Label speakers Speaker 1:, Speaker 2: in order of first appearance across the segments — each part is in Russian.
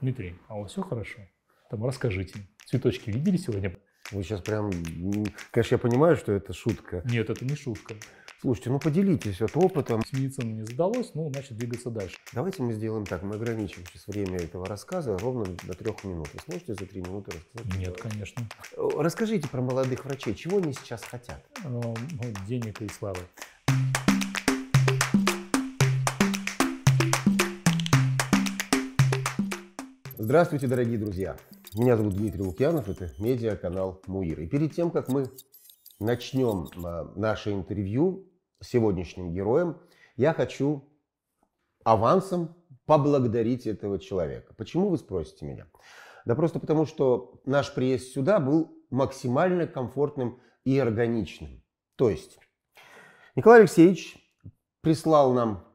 Speaker 1: Дмитрий, а у вас все хорошо?
Speaker 2: Там расскажите. Цветочки видели сегодня? Вы сейчас прям... Конечно, я понимаю, что это шутка. Нет,
Speaker 1: это не шутка.
Speaker 2: Слушайте, ну поделитесь вот опытом. С медициной не задалось, ну, значит, двигаться дальше. Давайте мы сделаем так, мы ограничим сейчас время этого рассказа ровно до трех минут. Вы сможете за три минуты рассказать? Нет, конечно. Э, расскажите про молодых
Speaker 1: врачей, чего они сейчас хотят? Ну, ну денег и славы.
Speaker 2: Здравствуйте, дорогие друзья! Меня зовут Дмитрий Лукьянов, это медиаканал Муир. И перед тем, как мы начнем а, наше интервью с сегодняшним героем, я хочу авансом поблагодарить этого человека. Почему вы спросите меня? Да просто потому, что наш приезд сюда был максимально комфортным и органичным. То есть Николай Алексеевич прислал нам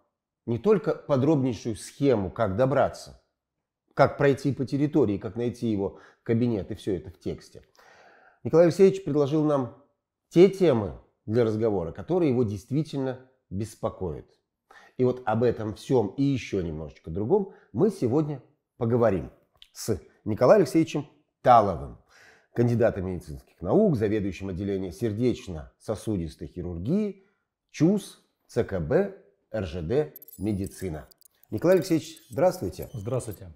Speaker 2: не только подробнейшую схему, как добраться – как пройти по территории, как найти его кабинет, и все это в тексте. Николай Алексеевич предложил нам те темы для разговора, которые его действительно беспокоят. И вот об этом всем и еще немножечко другом мы сегодня поговорим с Николаем Алексеевичем Таловым, кандидатом медицинских наук, заведующим отделением сердечно-сосудистой хирургии, ЧУС, ЦКБ, РЖД, медицина. Николай Алексеевич, здравствуйте. Здравствуйте.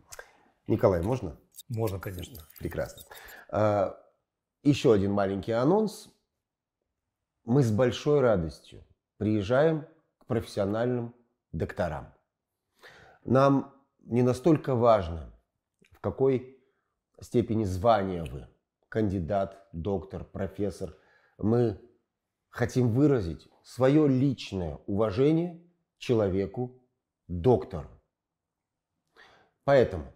Speaker 2: Николай, можно?
Speaker 1: Можно, конечно.
Speaker 2: Прекрасно. А, еще один маленький анонс. Мы с большой радостью приезжаем к профессиональным докторам. Нам не настолько важно, в какой степени звания вы, кандидат, доктор, профессор. Мы хотим выразить свое личное уважение человеку, доктору. Поэтому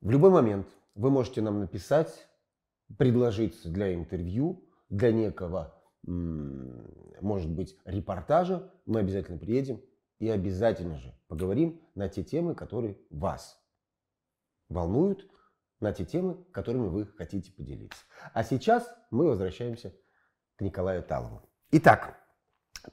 Speaker 2: в любой момент вы можете нам написать, предложить для интервью, для некого, может быть, репортажа. Мы обязательно приедем и обязательно же поговорим на те темы, которые вас волнуют, на те темы, которыми вы хотите поделиться. А сейчас мы возвращаемся к Николаю Талову. Итак,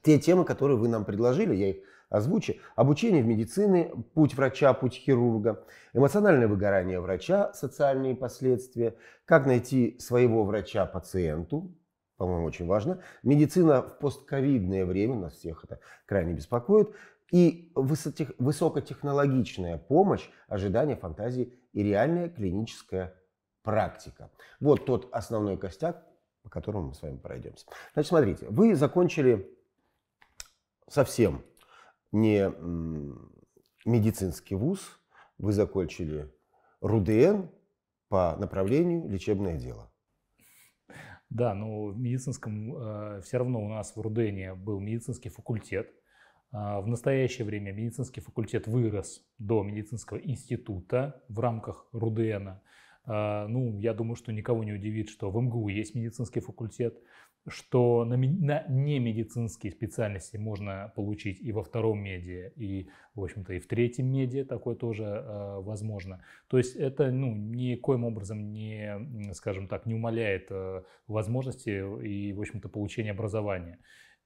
Speaker 2: те темы, которые вы нам предложили, я их озвучи. Обучение в медицине, путь врача, путь хирурга, эмоциональное выгорание врача, социальные последствия, как найти своего врача пациенту, по-моему, очень важно. Медицина в постковидное время, нас всех это крайне беспокоит. И высотех, высокотехнологичная помощь, ожидания, фантазии и реальная клиническая практика. Вот тот основной костяк, по которому мы с вами пройдемся. Значит, смотрите, вы закончили совсем не медицинский вуз, вы закончили РУДН по направлению лечебное дело.
Speaker 1: Да, но в медицинском э, все равно у нас в Рудене был медицинский факультет. А, в настоящее время медицинский факультет вырос до медицинского института в рамках Рудена. А, ну, я думаю, что никого не удивит, что в МГУ есть медицинский факультет что на, на немедицинские специальности можно получить и во втором медиа и, в общем-то, и в третьем медиа такое тоже э, возможно. То есть это, ну, никоим образом не, скажем так, не умаляет э, возможности и, в общем-то, получения образования.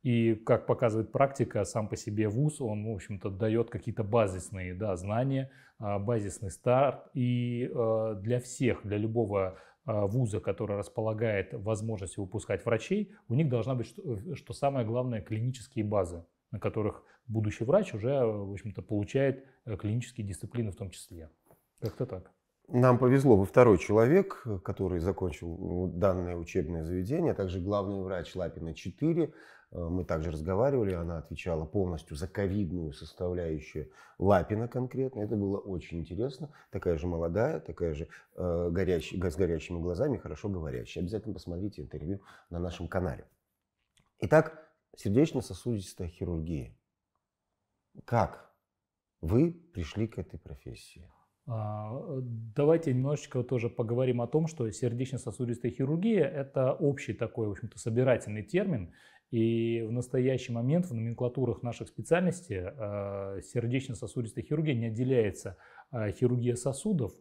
Speaker 1: И, как показывает практика, сам по себе вуз, он, в общем-то, дает какие-то базисные да, знания, а, базисный старт. И э, для всех, для любого а, вуза, который располагает возможностью выпускать врачей, у них должна быть, что, э, что самое главное, клинические базы, на которых будущий врач уже, в общем-то, получает э, клинические дисциплины в том числе. Как-то так.
Speaker 2: Нам повезло, во второй человек, э, который закончил ну, данное учебное заведение, а также главный врач Лапина 4. Э, мы также разговаривали, она отвечала полностью за ковидную составляющую Лапина конкретно. Это было очень интересно. Такая же молодая, такая же э, горящий, с горящими глазами, хорошо говорящая. Обязательно посмотрите интервью на нашем канале. Итак, сердечно-сосудистая хирургия. Как вы пришли к этой профессии?
Speaker 1: А, давайте немножечко тоже поговорим о том, что сердечно-сосудистая хирургия – это общий такой, в общем-то, собирательный термин. И в настоящий момент в номенклатурах наших специальностей а, сердечно-сосудистая хирургия не отделяется а, хирургия сосудов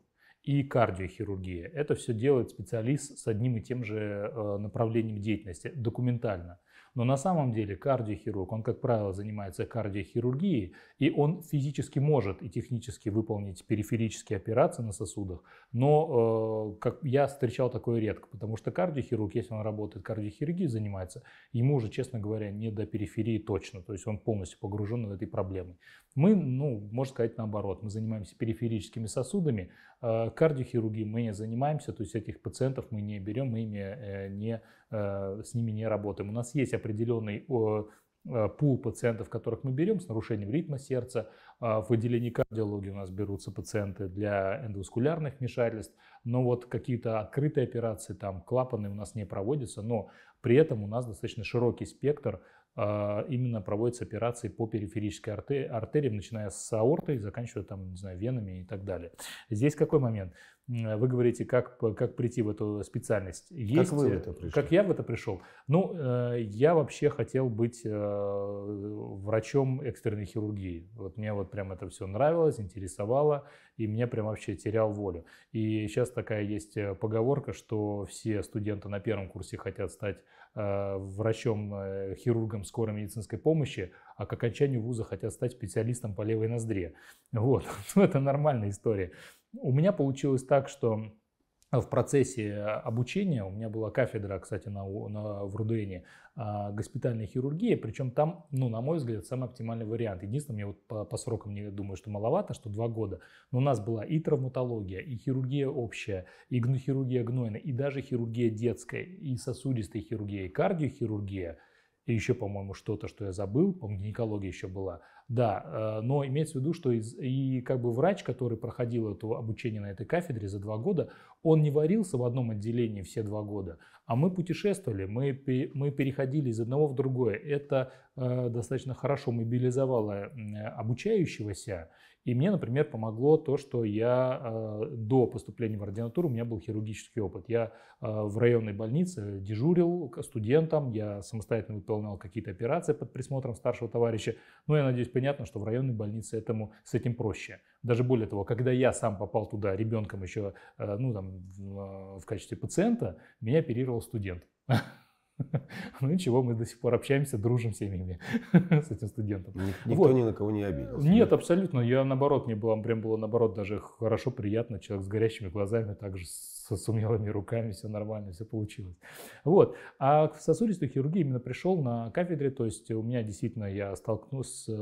Speaker 1: и кардиохирургия. Это все делает специалист с одним и тем же направлением деятельности документально. Но на самом деле кардиохирург, он, как правило, занимается кардиохирургией, и он физически может и технически выполнить периферические операции на сосудах, но э, как я встречал такое редко, потому что кардиохирург, если он работает кардиохирургией, занимается, ему уже, честно говоря, не до периферии точно, то есть он полностью погружен в этой проблемы. Мы, ну, можно сказать наоборот, мы занимаемся периферическими сосудами, э, кардиохирургией мы не занимаемся, то есть этих пациентов мы не берем, мы ими э, не Э, с ними не работаем. У нас есть определенный э, пул пациентов, которых мы берем с нарушением ритма сердца. Э, в отделении кардиологии у нас берутся пациенты для эндоваскулярных вмешательств, но вот какие-то открытые операции, там клапаны у нас не проводятся, но при этом у нас достаточно широкий спектр именно проводятся операции по периферической артерии, начиная с аорты и заканчивая там, не знаю, венами и так далее. Здесь какой момент? Э, вы говорите, как, как прийти в эту специальность. Есть, как вы в э, это пришли? Как я в это пришел? Ну, э, я вообще хотел быть врачом экстренной хирургии. Вот мне вот прям это все нравилось, интересовало, и меня прям вообще терял волю. И сейчас такая есть поговорка, что все студенты на первом курсе хотят стать врачом, хирургом скорой медицинской помощи, а к окончанию вуза хотят стать специалистом по левой ноздре. Вот, ну, это нормальная история. У меня получилось так, что в процессе обучения, у меня была кафедра, кстати, на, на, в Рудене, а, госпитальной хирургии, причем там, ну, на мой взгляд, самый оптимальный вариант. Единственное, мне вот по, по срокам, не думаю, что маловато, что два года, но у нас была и травматология, и хирургия общая, и хирургия гнойная, и даже хирургия детская, и сосудистая хирургия, и кардиохирургия – и еще, по-моему, что-то, что я забыл, по-моему, гинекология еще была. Да, э, но имеется в виду, что из, и как бы врач, который проходил это обучение на этой кафедре за два года, он не варился в одном отделении все два года, а мы путешествовали, мы, мы переходили из одного в другое. Это э, достаточно хорошо мобилизовало э, обучающегося, и мне, например, помогло то, что я э, до поступления в ординатуру у меня был хирургический опыт. Я э, в районной больнице дежурил студентам, я самостоятельно выполнял какие-то операции под присмотром старшего товарища. Но ну, я надеюсь, понятно, что в районной больнице этому, с этим проще. Даже более того, когда я сам попал туда ребенком еще э, ну, там, в качестве пациента, меня оперировал студент. Ну ничего, мы до сих пор общаемся, дружим семьями с этим студентом. Никто вот. ни на кого не обиделся. Нет, абсолютно. Я наоборот, мне было, прям было наоборот даже хорошо, приятно. Человек с горящими глазами, также с, с умелыми руками, все нормально, все получилось. Вот. А к сосудистой хирургии именно пришел на кафедре, то есть у меня действительно я столкнулся,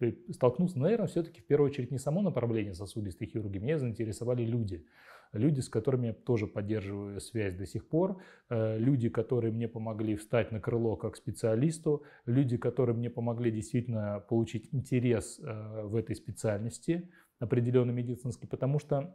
Speaker 1: э, столкнулся наверное, все-таки в первую очередь не само направление сосудистой хирургии, меня заинтересовали люди люди, с которыми я тоже поддерживаю связь до сих пор, э, люди, которые мне помогли встать на крыло как специалисту, люди, которые мне помогли действительно получить интерес э, в этой специальности определенный медицинский, потому что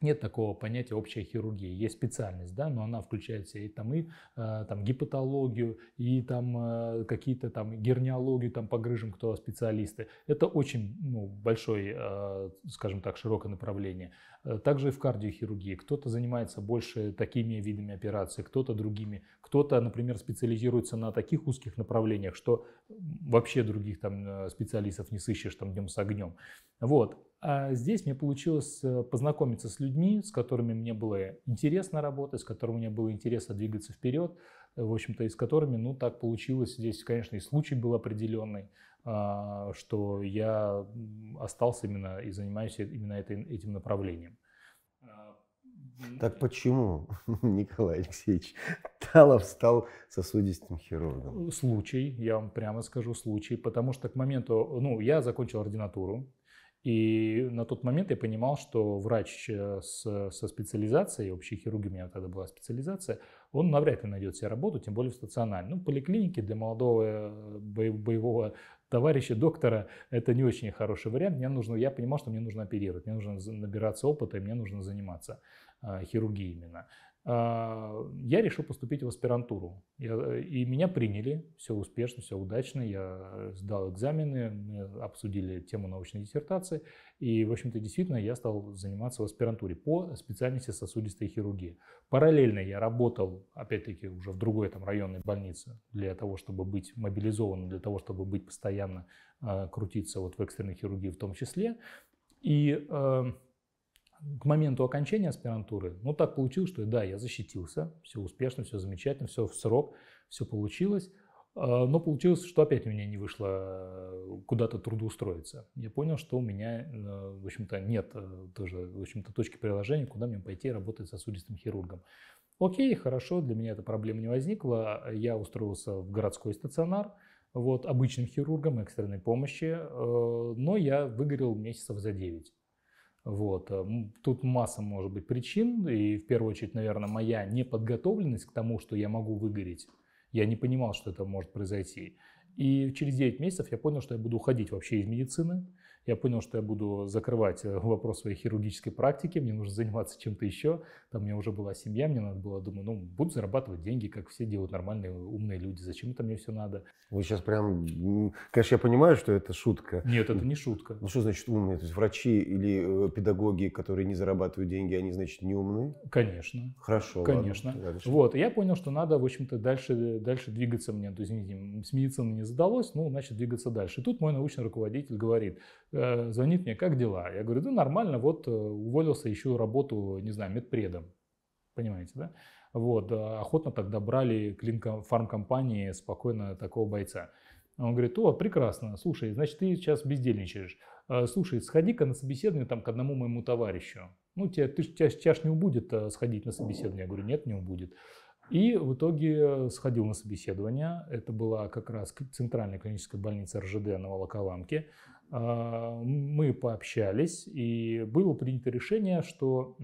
Speaker 1: нет такого понятия общая хирургия. Есть специальность, да, но она включает в себя и там и э, там гипотологию, и там э, какие-то там герниологию, там по грыжам кто специалисты. Это очень ну, большой, э, скажем так, широкое направление. Э, также и в кардиохирургии. Кто-то занимается больше такими видами операций, кто-то другими. Кто-то, например, специализируется на таких узких направлениях, что вообще других там э, специалистов не сыщешь там днем с огнем. Вот. А здесь мне получилось э, познакомиться с людьми, с которыми мне было интересно работать, с которыми мне было интересно двигаться вперед, э, в общем-то, и с которыми, ну, так получилось. Здесь, конечно, и случай был определенный, а, что я остался именно и занимаюсь э, именно этим направлением. А,
Speaker 2: так почему, Николай Алексеевич, Талов стал сосудистым хирургом?
Speaker 1: Случай, я вам прямо скажу, случай, потому что к моменту, ну, я закончил ординатуру, и на тот момент я понимал, что врач э, со специализацией, общей хирургии у меня тогда была специализация, он навряд ли найдет себе работу, тем более в стационаре. Ну, в поликлинике для молодого э, боевого товарища, доктора, это не очень хороший вариант. Мне нужно, я понимал, что мне нужно оперировать, мне нужно набираться опыта, и мне нужно заниматься э, хирургией именно. А, я решил поступить в аспирантуру. Я, э, и меня приняли, все успешно, все удачно. Я сдал экзамены, мы обсудили тему научной диссертации. И, в общем-то, действительно, я стал заниматься в аспирантуре по специальности сосудистой хирургии. Параллельно я работал, опять-таки, уже в другой там районной больнице для того, чтобы быть мобилизованным, для того, чтобы быть постоянно а, крутиться вот в экстренной хирургии в том числе. И э, к моменту окончания аспирантуры, ну так получилось, что да, я защитился, все успешно, все замечательно, все в срок, все получилось. А, но получилось, что опять у меня не вышло э, куда-то трудоустроиться. Я понял, что у меня, э, в общем-то, нет э, тоже, в общем-то, точки приложения, куда мне пойти работать сосудистым хирургом. Окей, хорошо, для меня эта проблема не возникла. Я устроился в городской стационар, вот, обычным хирургом экстренной помощи, но я выгорел месяцев за 9. Вот. Тут масса может быть причин, и в первую очередь, наверное, моя неподготовленность к тому, что я могу выгореть. Я не понимал, что это может произойти. И через 9 месяцев я понял, что я буду уходить вообще из медицины я понял, что я буду закрывать э, вопрос своей хирургической практики, мне нужно заниматься чем-то еще. Там у меня уже была семья, мне надо было, думаю, ну, буду зарабатывать деньги, как все делают нормальные умные люди, зачем это мне все надо?
Speaker 2: Вы сейчас прям, конечно, я понимаю, что это шутка. Нет, это не шутка. Ну, что значит умные? То есть врачи или э, педагоги, которые не зарабатывают деньги, они, значит, не умны? Конечно. Хорошо. Конечно. Ладно,
Speaker 1: вот, я понял, что надо, в общем-то, дальше, э, дальше двигаться мне, то есть, извините, с медициной не задалось, ну, значит, двигаться дальше. И тут мой научный руководитель говорит, Э, звонит мне, как дела? Я говорю, да нормально, вот э, уволился, ищу работу, не знаю, медпредом. Понимаете, да? Вот, а, охотно тогда брали клинком фармкомпании спокойно такого бойца. Он говорит, о, прекрасно, слушай, значит, ты сейчас бездельничаешь. Э, слушай, сходи-ка на собеседование там к одному моему товарищу. Ну, тебя, ты, тебя, тебя ж не убудет сходить на собеседование. Я говорю, нет, не убудет. И в итоге сходил на собеседование. Это была как раз центральная клиническая больница РЖД на Волоколамке. А, мы пообщались, и было принято решение, что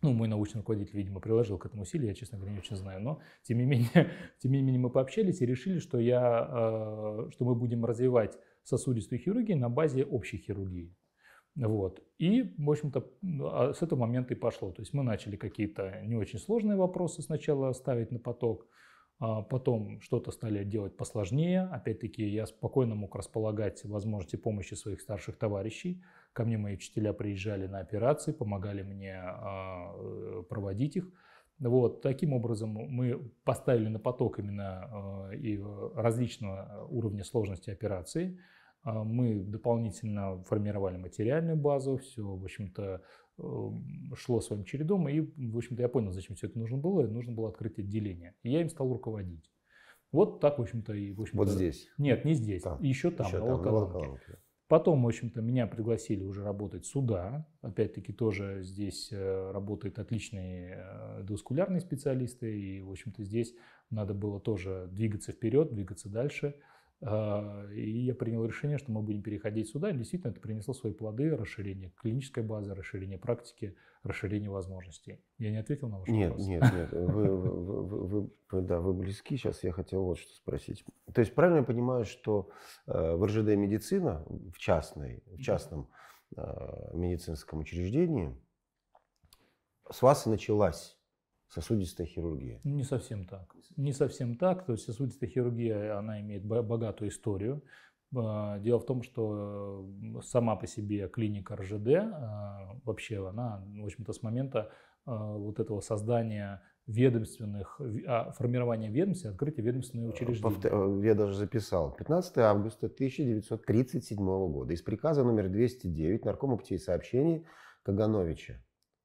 Speaker 1: ну, мой научный руководитель, видимо, приложил к этому усилия, я, честно говоря, не очень знаю, но тем не менее, тем не менее мы пообщались и решили, что, я, а, что мы будем развивать сосудистую хирургию на базе общей хирургии. Вот. И, в общем-то, а, с этого момента и пошло. То есть мы начали какие-то не очень сложные вопросы сначала ставить на поток, а, потом что-то стали делать посложнее. Опять-таки я спокойно мог располагать возможности помощи своих старших товарищей. Ко мне мои учителя приезжали на операции, помогали мне а, э, проводить их. Вот, таким образом мы поставили на поток именно а, и различного уровня сложности операции. Мы дополнительно формировали материальную базу, все, в общем-то, Эм, шло своим чередом, и, в общем-то, я понял, зачем все это нужно было, и нужно было открыть отделение. И я им стал руководить. Вот так, в общем-то, и... В общем вот здесь? Нет, не здесь, там. еще там, еще на Волоколамке. Потом, в общем-то, меня пригласили уже работать сюда. Опять-таки тоже здесь э, работают отличные э, доскулярные специалисты, и, в общем-то, здесь надо было тоже двигаться вперед, двигаться дальше – а, и я принял решение, что мы будем переходить сюда. И действительно, это принесло свои плоды, расширение клинической базы, расширение практики, расширение возможностей. Я не ответил на ваш нет, вопрос? Нет,
Speaker 2: нет, вы, вы, вы, да, вы близки. Сейчас я хотел вот что спросить. То есть правильно я понимаю, что э, в РЖД медицина, в, частной, в частном э, медицинском учреждении, с вас и началась сосудистая хирургия.
Speaker 1: Ну, не совсем так. Не совсем так. То есть сосудистая хирургия, она имеет богатую историю. А, дело в том, что сама по себе клиника РЖД, а, вообще она, в общем-то, с момента а, вот этого создания ведомственных, формирования ведомств и открытия ведомственных э, учреждений.
Speaker 2: Э, я даже записал. 15 августа 1937 года из приказа номер 209 Наркома путей сообщений Кагановича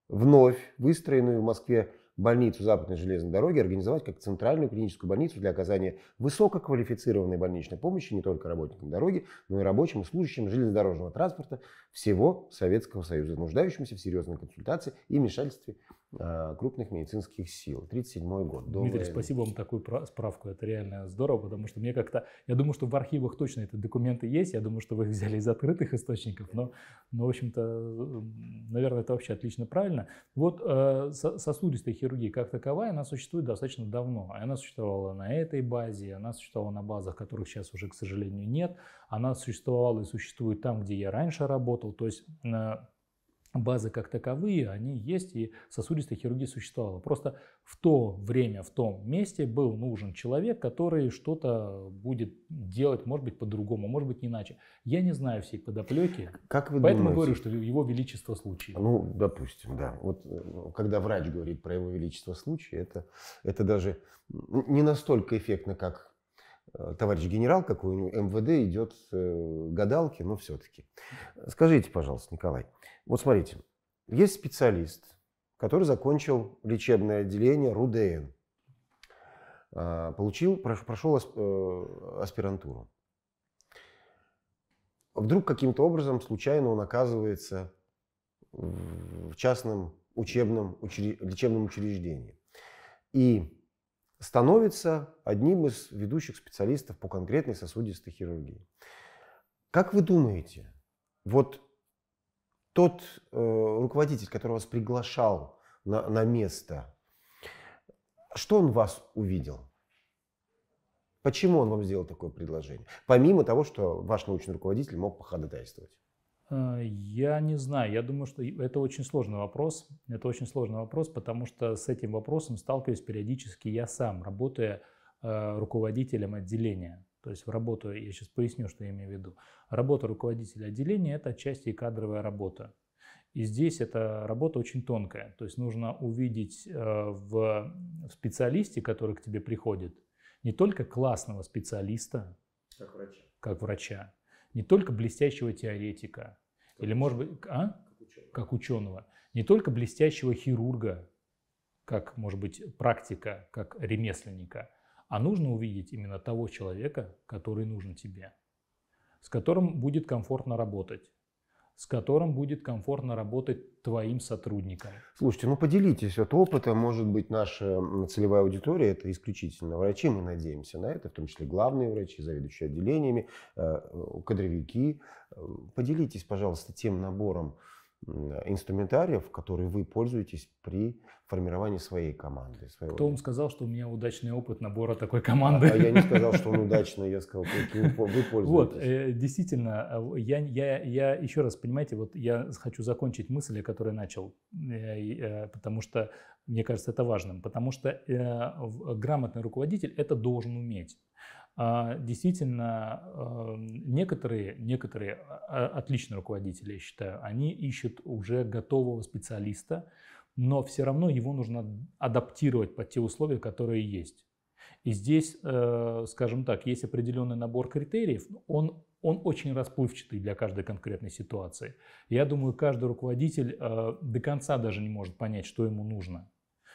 Speaker 2: вновь выстроенную в Москве больницу Западной железной дороги организовать как центральную клиническую больницу для оказания высококвалифицированной больничной помощи не только работникам дороги, но и рабочим и служащим железнодорожного транспорта всего Советского Союза, нуждающимся в серьезной консультации и вмешательстве Э, крупных медицинских сил. 37 год. Дмитрий, спасибо
Speaker 1: вам такую справку. Это реально здорово, потому что мне как-то... Я думаю, что в архивах точно эти документы есть. Я думаю, что вы их взяли из открытых источников. Но, но в общем-то, наверное, это вообще отлично правильно. Вот э, сосудистая хирургия как таковая, она существует достаточно давно. Она существовала на этой базе, она существовала на базах, которых сейчас уже, к сожалению, нет. Она существовала и существует там, где я раньше работал. То есть... Э, базы как таковые, они есть, и сосудистая хирургия существовала. Просто в то время, в том месте был нужен человек, который что-то будет делать, может быть, по-другому, может быть, иначе. Я не знаю всей подоплеки, как вы поэтому думаете? говорю, что его величество случая. Ну, допустим, да. Вот
Speaker 2: э, когда врач говорит про его величество случая, это, это даже не настолько эффектно, как э, товарищ генерал, какой у него МВД идет э, гадалки, но все-таки. Скажите, пожалуйста, Николай, вот смотрите, есть специалист, который закончил лечебное отделение РУДН, а, получил, прошел э, аспирантуру. Вдруг каким-то образом случайно он оказывается в частном учебном, учреж... лечебном учреждении и становится одним из ведущих специалистов по конкретной сосудистой хирургии. Как вы думаете, вот тот э, руководитель, который вас приглашал на, на место, что он вас увидел? Почему он вам сделал такое предложение? Помимо того, что ваш научный руководитель мог походатайствовать.
Speaker 1: Э, я не знаю. Я думаю, что это очень сложный вопрос. Это очень сложный вопрос, потому что с этим вопросом сталкиваюсь периодически я сам, работая э, руководителем отделения. То есть в работу, я сейчас поясню, что я имею в виду. Работа руководителя отделения – это отчасти и кадровая работа. И здесь эта работа очень тонкая. То есть нужно увидеть э, в специалисте, который к тебе приходит, не только классного специалиста, как врача, как врача не только блестящего теоретика, как или, ученого. может быть, а? как, ученого. как ученого, не только блестящего хирурга, как, может быть, практика, как ремесленника – а нужно увидеть именно того человека, который нужен тебе, с которым будет комфортно работать, с которым будет комфортно работать твоим сотрудникам.
Speaker 2: Слушайте, ну поделитесь от опыта. Может быть, наша целевая аудитория – это исключительно врачи, мы надеемся на это, в том числе главные врачи, заведующие отделениями, э, кадровики. Э, поделитесь, пожалуйста, тем набором Э, инструментариев, которые вы пользуетесь при формировании своей команды. Своего... Кто
Speaker 1: вам сказал, что у меня удачный опыт набора такой а, команды? А, а я не сказал, что он удачный, я сказал, вы, вы пользуетесь. Вот, э, действительно, а, я, я, я еще раз, понимаете, вот я хочу закончить мысль, о начал, э, э, потому что мне кажется это важным, потому что э, грамотный руководитель это должен уметь. А, действительно, эм, некоторые, некоторые а, а, отличные руководители, я считаю, они ищут уже готового специалиста, но все равно его нужно адаптировать под те условия, которые есть. И здесь, э, скажем так, есть определенный набор критериев, он, он очень расплывчатый для каждой конкретной ситуации. Я думаю, каждый руководитель э, до конца даже не может понять, что ему нужно.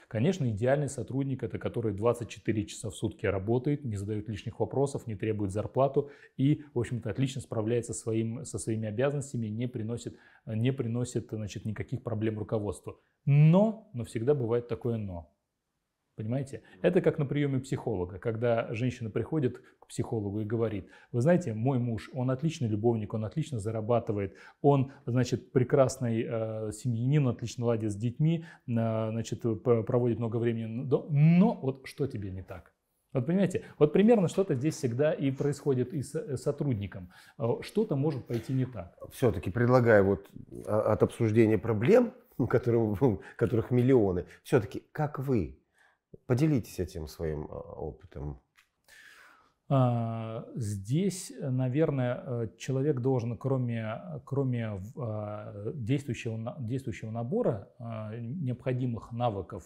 Speaker 1: Конечно, идеальный сотрудник – это который 24 часа в сутки работает, не задает лишних вопросов, не требует зарплату и, в общем-то, отлично справляется своим, со своими обязанностями, не приносит, не приносит значит, никаких проблем руководству. Но, но всегда бывает такое «но». Понимаете? Это как на приеме психолога, когда женщина приходит к психологу и говорит, вы знаете, мой муж, он отличный любовник, он отлично зарабатывает, он, значит, прекрасный э, семьянин, отлично ладит с детьми, э, значит, проводит много времени, но вот что тебе не так? Вот понимаете, вот примерно что-то здесь всегда и происходит и с э, сотрудником. Э, что-то может пойти не так.
Speaker 2: Все-таки предлагаю вот а, от обсуждения проблем, которым, которых миллионы, все-таки как вы Поделитесь этим своим а, опытом.
Speaker 1: А, здесь, наверное, э, человек должен, кроме, кроме а, действующего, действующего набора необходимых навыков,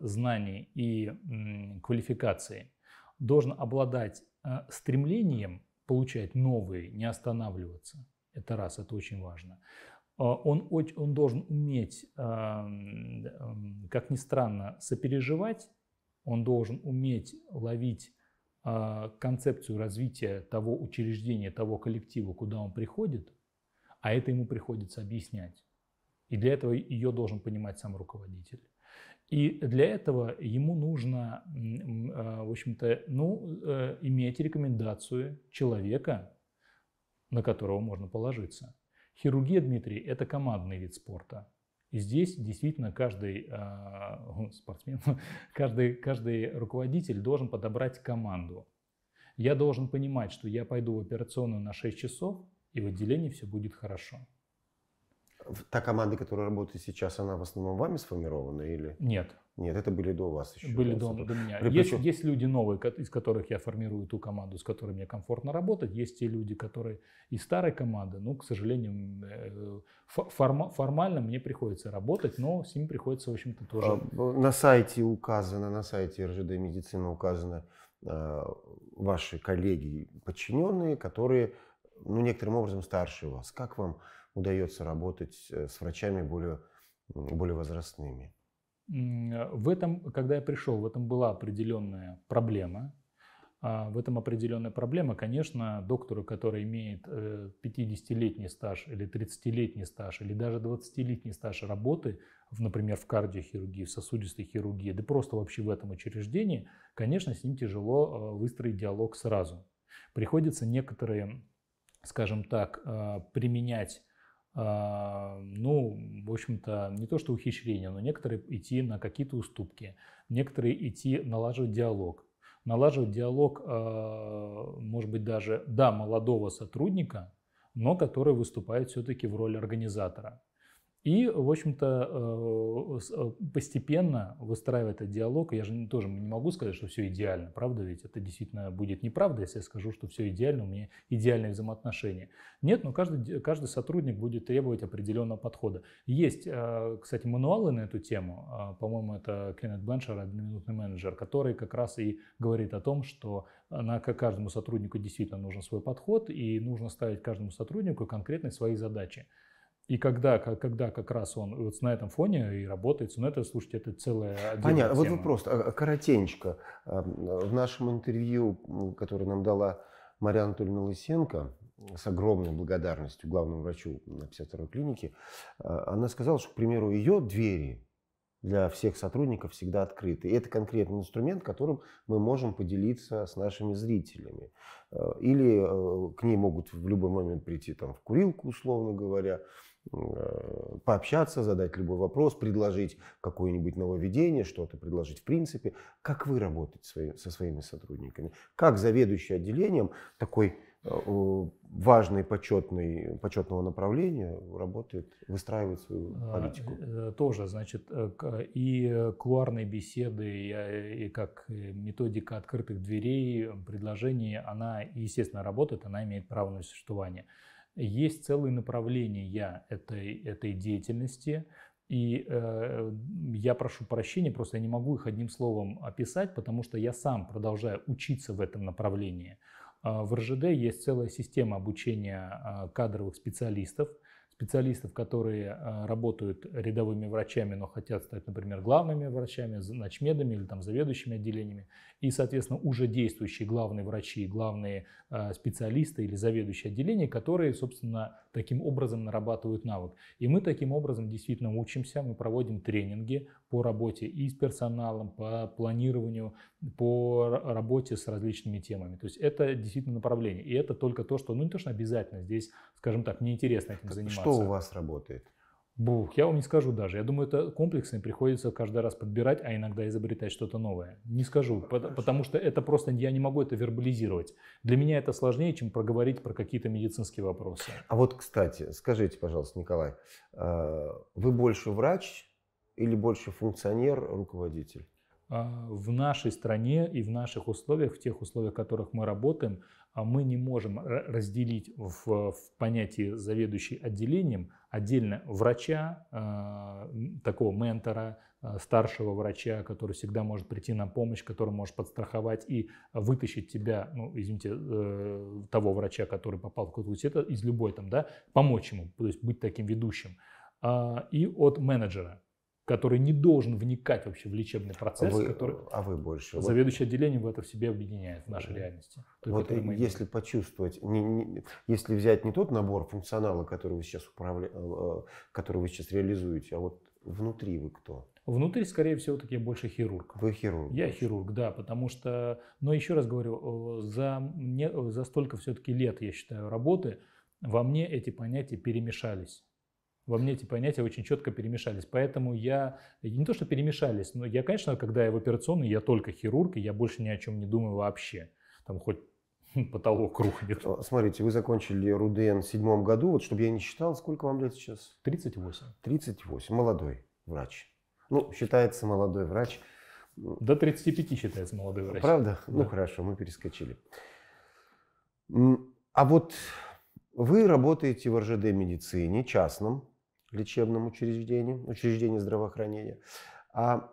Speaker 1: знаний и квалификации, должен обладать стремлением получать новые, не останавливаться. Это раз, это очень важно. А, он, он должен уметь, эм, эм, как ни странно, сопереживать, он должен уметь ловить э, концепцию развития того учреждения, того коллектива, куда он приходит, а это ему приходится объяснять. И для этого ее должен понимать сам руководитель. И для этого ему нужно, э, в общем-то, ну, э, иметь рекомендацию человека, на которого можно положиться. Хирургия, Дмитрий, это командный вид спорта. И здесь действительно каждый э, спортсмен, каждый, каждый руководитель должен подобрать команду. Я должен понимать, что я пойду в операционную на 6 часов, и в отделении все будет хорошо.
Speaker 2: Та команда, которая работает сейчас, она в основном вами сформирована или? Нет, нет, это были до вас еще. Были до, до меня. При, есть, причем...
Speaker 1: есть люди новые, из которых я формирую ту команду, с которой мне комфортно работать. Есть те люди, которые из старой команды, ну, к сожалению, э, форма, формально мне приходится работать, но с ними приходится, в общем-то, тоже. А,
Speaker 2: на сайте указано, на сайте РЖД медицина указано э, ваши коллеги, подчиненные, которые, ну, некоторым образом старше вас. Как вам удается работать э, с врачами более, более возрастными?
Speaker 1: Э, в этом, когда я пришел, в этом была определенная проблема. А, в этом определенная проблема, конечно, доктору, который имеет 50-летний э, стаж или 30-летний стаж, или даже 20-летний стаж работы, в, например, в кардиохирургии, в сосудистой хирургии, да просто вообще в этом учреждении, конечно, с ним тяжело э, выстроить диалог сразу. Приходится некоторые, скажем так, применять а, ну, в общем-то, не то что ухищрения, но некоторые идти на какие-то уступки, некоторые идти налаживать диалог. Налаживать диалог, а, может быть, даже, да, молодого сотрудника, но который выступает все-таки в роли организатора. И, в общем-то, э, э, постепенно выстраивая этот диалог, я же тоже не могу сказать, что все идеально, правда ведь? Это действительно будет неправда, если я скажу, что все идеально, у меня идеальные взаимоотношения. Нет, но каждый, каждый сотрудник будет требовать определенного подхода. Есть, э, кстати, мануалы на эту тему, а, по-моему, это Кеннет Бленшер, одноминутный менеджер, который как раз и говорит о том, что на каждому сотруднику действительно нужен свой подход и нужно ставить каждому сотруднику конкретные свои задачи. И когда, когда как раз он вот на этом фоне и работает, но ну, это, слушайте, это целая Понятно. Тема. Вот вопрос,
Speaker 2: а, коротенько. В нашем интервью, которое нам дала Мария Анатольевна Лысенко, с огромной благодарностью главному врачу 52-й клиники, а, она сказала, что, к примеру, ее двери для всех сотрудников всегда открыты. И это конкретный инструмент, которым мы можем поделиться с нашими зрителями. А, или э, к ней могут в любой момент прийти там, в курилку, условно говоря, Э, пообщаться, задать любой вопрос, предложить какое-нибудь нововведение, что-то предложить в принципе. Как вы работаете со своими сотрудниками? Как заведующий отделением такой э, важный, почетный, почетного направления работает, выстраивает свою а, политику?
Speaker 1: Э, тоже, значит, и кулуарные беседы, и как методика открытых дверей, предложений, она, естественно, работает, она имеет право на существование. Есть целые направления этой, этой деятельности, и э, я прошу прощения, просто я не могу их одним словом описать, потому что я сам продолжаю учиться в этом направлении. А в РЖД есть целая система обучения а, кадровых специалистов – специалистов, которые а, работают рядовыми врачами, но хотят стать, например, главными врачами, начмедами или там заведующими отделениями, и, соответственно, уже действующие главные врачи, главные а, специалисты или заведующие отделения, которые, собственно, таким образом нарабатывают навык. И мы таким образом действительно учимся, мы проводим тренинги по работе и с персоналом, по планированию, по работе с различными темами. То есть это действительно направление. И это только то, что, ну не то, что обязательно, здесь скажем так, мне интересно этим заниматься. Что у вас работает? Бух, я вам не скажу даже. Я думаю, это комплексно, приходится каждый раз подбирать, а иногда изобретать что-то новое. Не скажу, Хорошо. потому что это просто, я не могу это вербализировать. Для меня это сложнее, чем проговорить про какие-то медицинские вопросы. А вот,
Speaker 2: кстати, скажите, пожалуйста, Николай, а, вы больше врач или больше функционер, руководитель?
Speaker 1: А, в нашей стране и в наших условиях, в тех условиях, в которых мы работаем, а мы не можем разделить в, в понятии заведующий отделением отдельно врача, э, такого ментора, э, старшего врача, который всегда может прийти на помощь, который может подстраховать и вытащить тебя, ну, извините, э, того врача, который попал в какую-то это из любой там, да, помочь ему, то есть быть таким ведущим. Э, и от менеджера, который не должен вникать вообще в лечебный процесс, а вы, который а вы больше, заведующий вот. отделением в это в себе объединяет в нашей реальности. Той, вот и, мы если
Speaker 2: имеем. почувствовать, не, не, если взять не тот набор функционала, который вы сейчас управля, э, э, который вы сейчас реализуете, а вот внутри вы кто?
Speaker 1: Внутри, скорее всего, таки я больше хирург. Вы хирург. Я больше. хирург, да, потому что, но еще раз говорю, э, за, мне, за столько все-таки лет, я считаю, работы, во мне эти понятия перемешались. Во мне эти понятия очень четко перемешались. Поэтому я не то, что перемешались, но я, конечно, когда я в операционной, я только хирург, и я больше ни о чем не думаю вообще. Там хоть
Speaker 2: потолок рухнет. Э, смотрите, вы закончили РУДН в седьмом году. Вот чтобы я не считал, сколько вам лет сейчас? 38. 38. Молодой врач. Ну, считается молодой врач. До 35 считается молодой врач. Правда? Ну, да. Ну хорошо, мы перескочили. А вот вы работаете в РЖД медицине частном, лечебным учреждениям, учреждениям здравоохранения, а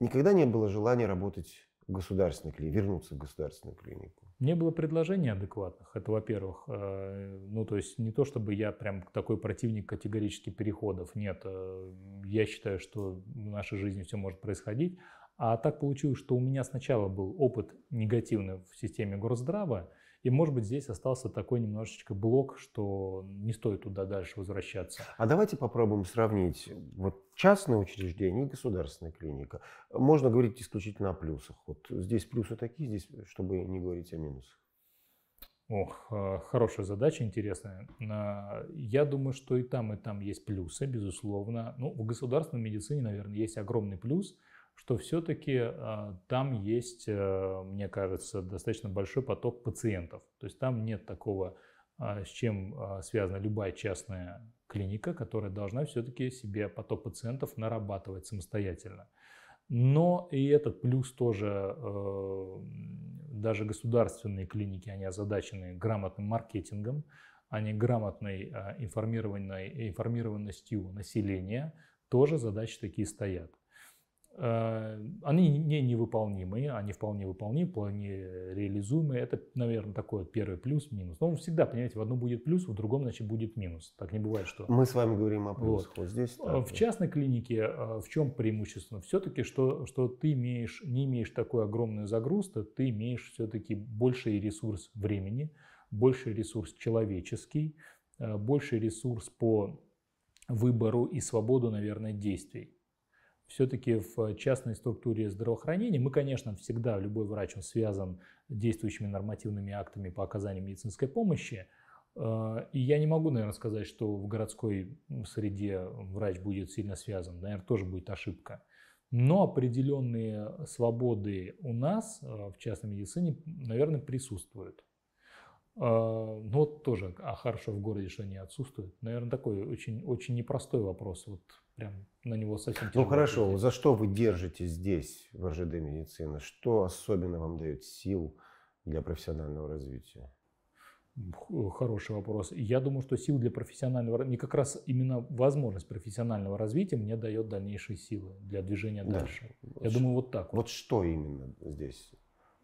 Speaker 2: никогда не было желания работать в государственной клинике, вернуться в государственную
Speaker 1: клинику? Не было предложений адекватных, это во-первых. Э, ну, то есть не то, чтобы я прям такой противник категорически переходов, нет. Э, я считаю, что в нашей жизни все может происходить. А так получилось, что у меня сначала был опыт негативный в системе горздрава, и, может быть, здесь остался такой немножечко блок, что не стоит туда дальше возвращаться.
Speaker 2: А давайте попробуем сравнить вот частное учреждение и государственная клиника. Можно говорить исключительно о плюсах. Вот здесь плюсы такие, здесь, чтобы не говорить о минусах.
Speaker 1: Ох, э, хорошая задача, интересная. Э, я думаю, что и там, и там есть плюсы, безусловно. Ну, в государственной медицине, наверное, есть огромный плюс – что все-таки а, там есть, э, мне кажется, достаточно большой поток пациентов. То есть там нет такого, а, с чем а, связана любая частная клиника, которая должна все-таки себе поток пациентов нарабатывать самостоятельно. Но и этот плюс тоже, э, даже государственные клиники, они озадачены грамотным маркетингом, они грамотной информированной, информированностью населения, тоже задачи такие стоят. Э, они не невыполнимые, они вполне выполнимы, вполне реализуемые. Это, наверное, такой первый плюс-минус. Но всегда, понимаете, в одном будет плюс, в другом, значит, будет минус. Так не бывает, что... Мы с вами
Speaker 2: говорим о плюсах. Вот. здесь
Speaker 1: э, так. В частной клинике э, в чем преимущество? Все-таки, что, что ты имеешь, не имеешь такой огромную загрузку, ты имеешь все-таки больший ресурс времени, больший ресурс человеческий, больший ресурс по выбору и свободу, наверное, действий все-таки в э, частной структуре здравоохранения мы, конечно, всегда, любой врач, он связан действующими нормативными актами по оказанию медицинской помощи. Э, и я не могу, наверное, сказать, что в городской среде врач будет сильно связан. Наверное, тоже будет ошибка. Но определенные свободы у нас э, в частной медицине, наверное, присутствуют. А, ну, вот тоже, а хорошо в городе, что они отсутствуют? Наверное, такой очень, очень непростой вопрос. Вот прям на него совсем Ну, хорошо. Ответить.
Speaker 2: За что вы держите здесь, в РЖД медицины? Что особенно вам дает сил для профессионального развития?
Speaker 1: Хороший вопрос. Я думаю, что сил для профессионального... Мне как раз именно возможность профессионального развития мне дает дальнейшие силы для движения дальше. Вот Я ш... думаю, вот так. Вот. вот что именно здесь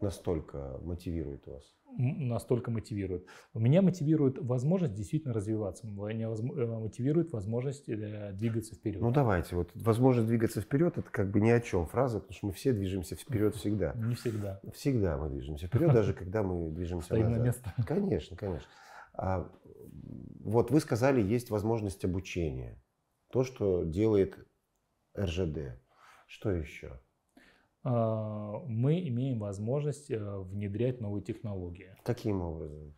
Speaker 1: настолько мотивирует вас? настолько мотивирует. Меня мотивирует возможность действительно развиваться, меня э, мотивирует возможность э,
Speaker 2: двигаться вперед. Ну давайте, вот возможность двигаться вперед, это как бы ни о чем фраза, потому что мы все движемся вперед всегда. Не всегда. Всегда мы движемся вперед, даже когда мы движемся Стоим назад. на место. Конечно, конечно. А, вот вы сказали, есть возможность обучения. То, что делает РЖД. Что еще?
Speaker 1: А, мы имеем возможность э, внедрять новые технологии. Каким образом?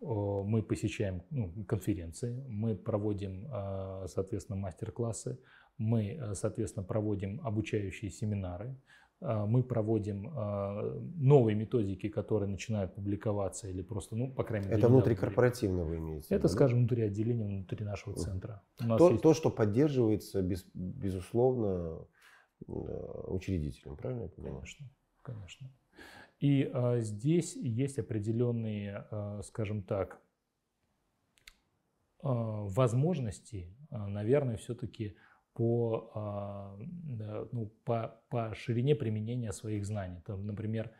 Speaker 1: Мы посещаем ну, конференции, мы проводим, а, соответственно, мастер-классы, мы, э, соответственно, проводим обучающие семинары, а, мы проводим новые методики, которые начинают публиковаться или просто, ну, по крайней мере... Это внутрикорпоративно вы имеете? Это, да? скажем, внутри отделения, внутри нашего центра. У нас то, есть...
Speaker 2: то, что поддерживается, без, безусловно, Э, учредителем, правильно я понимаю? Конечно,
Speaker 1: конечно. И а, здесь есть определенные, а, скажем так, а, возможности, а, наверное, все-таки по, а, ну, по, по ширине применения своих знаний. Там, например,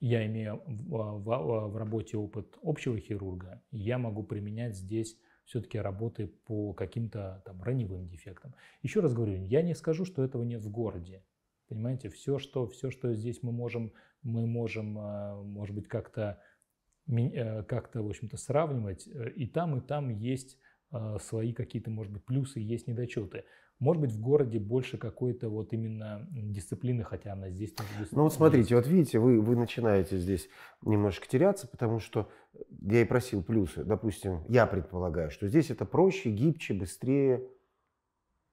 Speaker 1: я имею в, а, в, а, в работе опыт общего хирурга, я могу применять здесь все-таки работы по каким-то там раневым дефектам. Еще раз говорю, я не скажу, что этого нет в городе. Понимаете, все, что, все, что здесь мы можем, мы можем, а, может быть, как-то, э, как-то, в общем-то, сравнивать. Э, и там, и там есть а, свои какие-то, может быть, плюсы, есть недочеты. Может быть, в городе больше какой-то вот именно дисциплины, хотя она здесь тоже дисциплина. Ну вот смотрите,
Speaker 2: вот видите, вы, вы начинаете здесь немножко теряться, потому что э, я и просил плюсы. Допустим, я предполагаю, что здесь это проще, гибче, быстрее,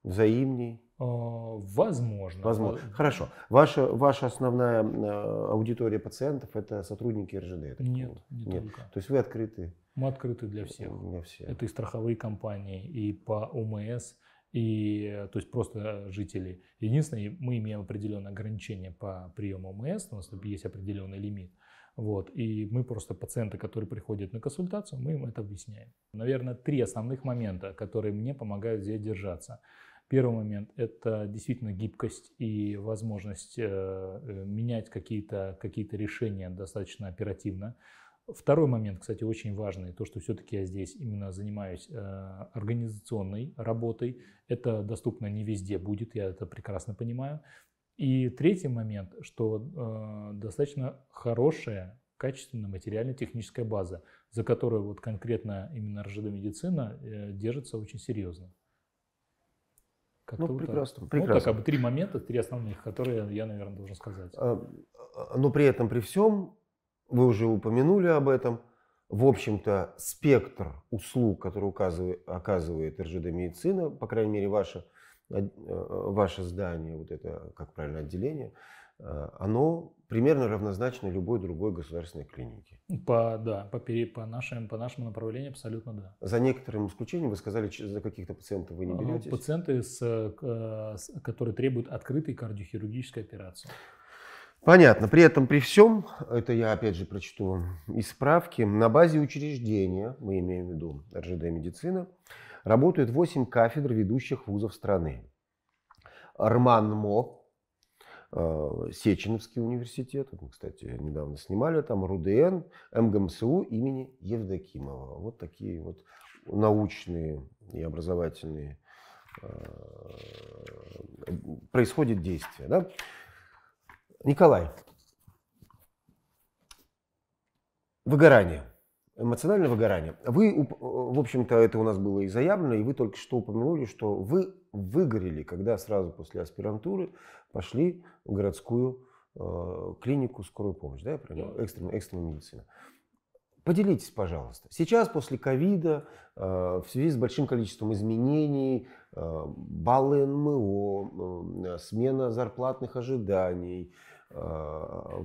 Speaker 2: взаимней.
Speaker 1: А, возможно. Возможно.
Speaker 2: Хорошо. Ваша, ваша основная а, аудитория пациентов это сотрудники РЖД? Нет, не Нет. только. То есть вы открыты?
Speaker 1: Мы открыты для всех. Для всех. Это и страховые компании, и по ОМС, и, то есть просто жители. Единственное, мы имеем определенные ограничения по приему МС, у нас есть определенный лимит. Вот, и мы просто пациенты, которые приходят на консультацию, мы им это объясняем. Наверное, три основных момента, которые мне помогают здесь держаться. Первый момент – это действительно гибкость и возможность э, э, менять какие-то какие решения достаточно оперативно. Второй момент, кстати, очень важный, то, что все-таки я здесь именно занимаюсь э, организационной работой. Это доступно не везде будет, я это прекрасно понимаю. И третий момент, что э, достаточно хорошая, качественная материально-техническая база, за которую вот конкретно именно РЖД-медицина э, держится очень серьезно. Как ну, прекрасно, так. прекрасно. Ну, так, как бы три момента, три основных, которые я, наверное, должен сказать. Но
Speaker 2: при этом, при всем, вы уже упомянули об этом. В общем-то, спектр услуг, который оказывает РЖД медицина, по крайней мере, ваше, э, ваше здание, вот это, как правильно, отделение, э, оно примерно равнозначно любой другой государственной клинике.
Speaker 1: По, да, по, пере, по, нашим, по нашему направлению абсолютно да. За
Speaker 2: некоторым исключением вы сказали, за каких-то пациентов вы не э, беретесь?
Speaker 1: Пациенты, с, которые требуют открытой кардиохирургической операции.
Speaker 2: Понятно. При этом, при всем, это я опять же прочту из справки, на базе учреждения, мы имеем в виду РЖД медицина, работают 8 кафедр ведущих вузов страны. РМАНМО, э, Сеченовский университет, мы, кстати, недавно снимали там, РУДН, МГМСУ имени Евдокимова. Вот такие вот научные и образовательные э, происходит действие. Да? Николай, выгорание, эмоциональное выгорание. Вы, в общем-то, это у нас было и заявлено, и вы только что упомянули, что вы выгорели, когда сразу после аспирантуры пошли в городскую э, клинику скорую помощь, да, я понял? Экстренная, экстренная медицина. Поделитесь, пожалуйста. Сейчас после ковида Э, в связи с большим количеством изменений, э, баллы НМО, э, смена зарплатных ожиданий,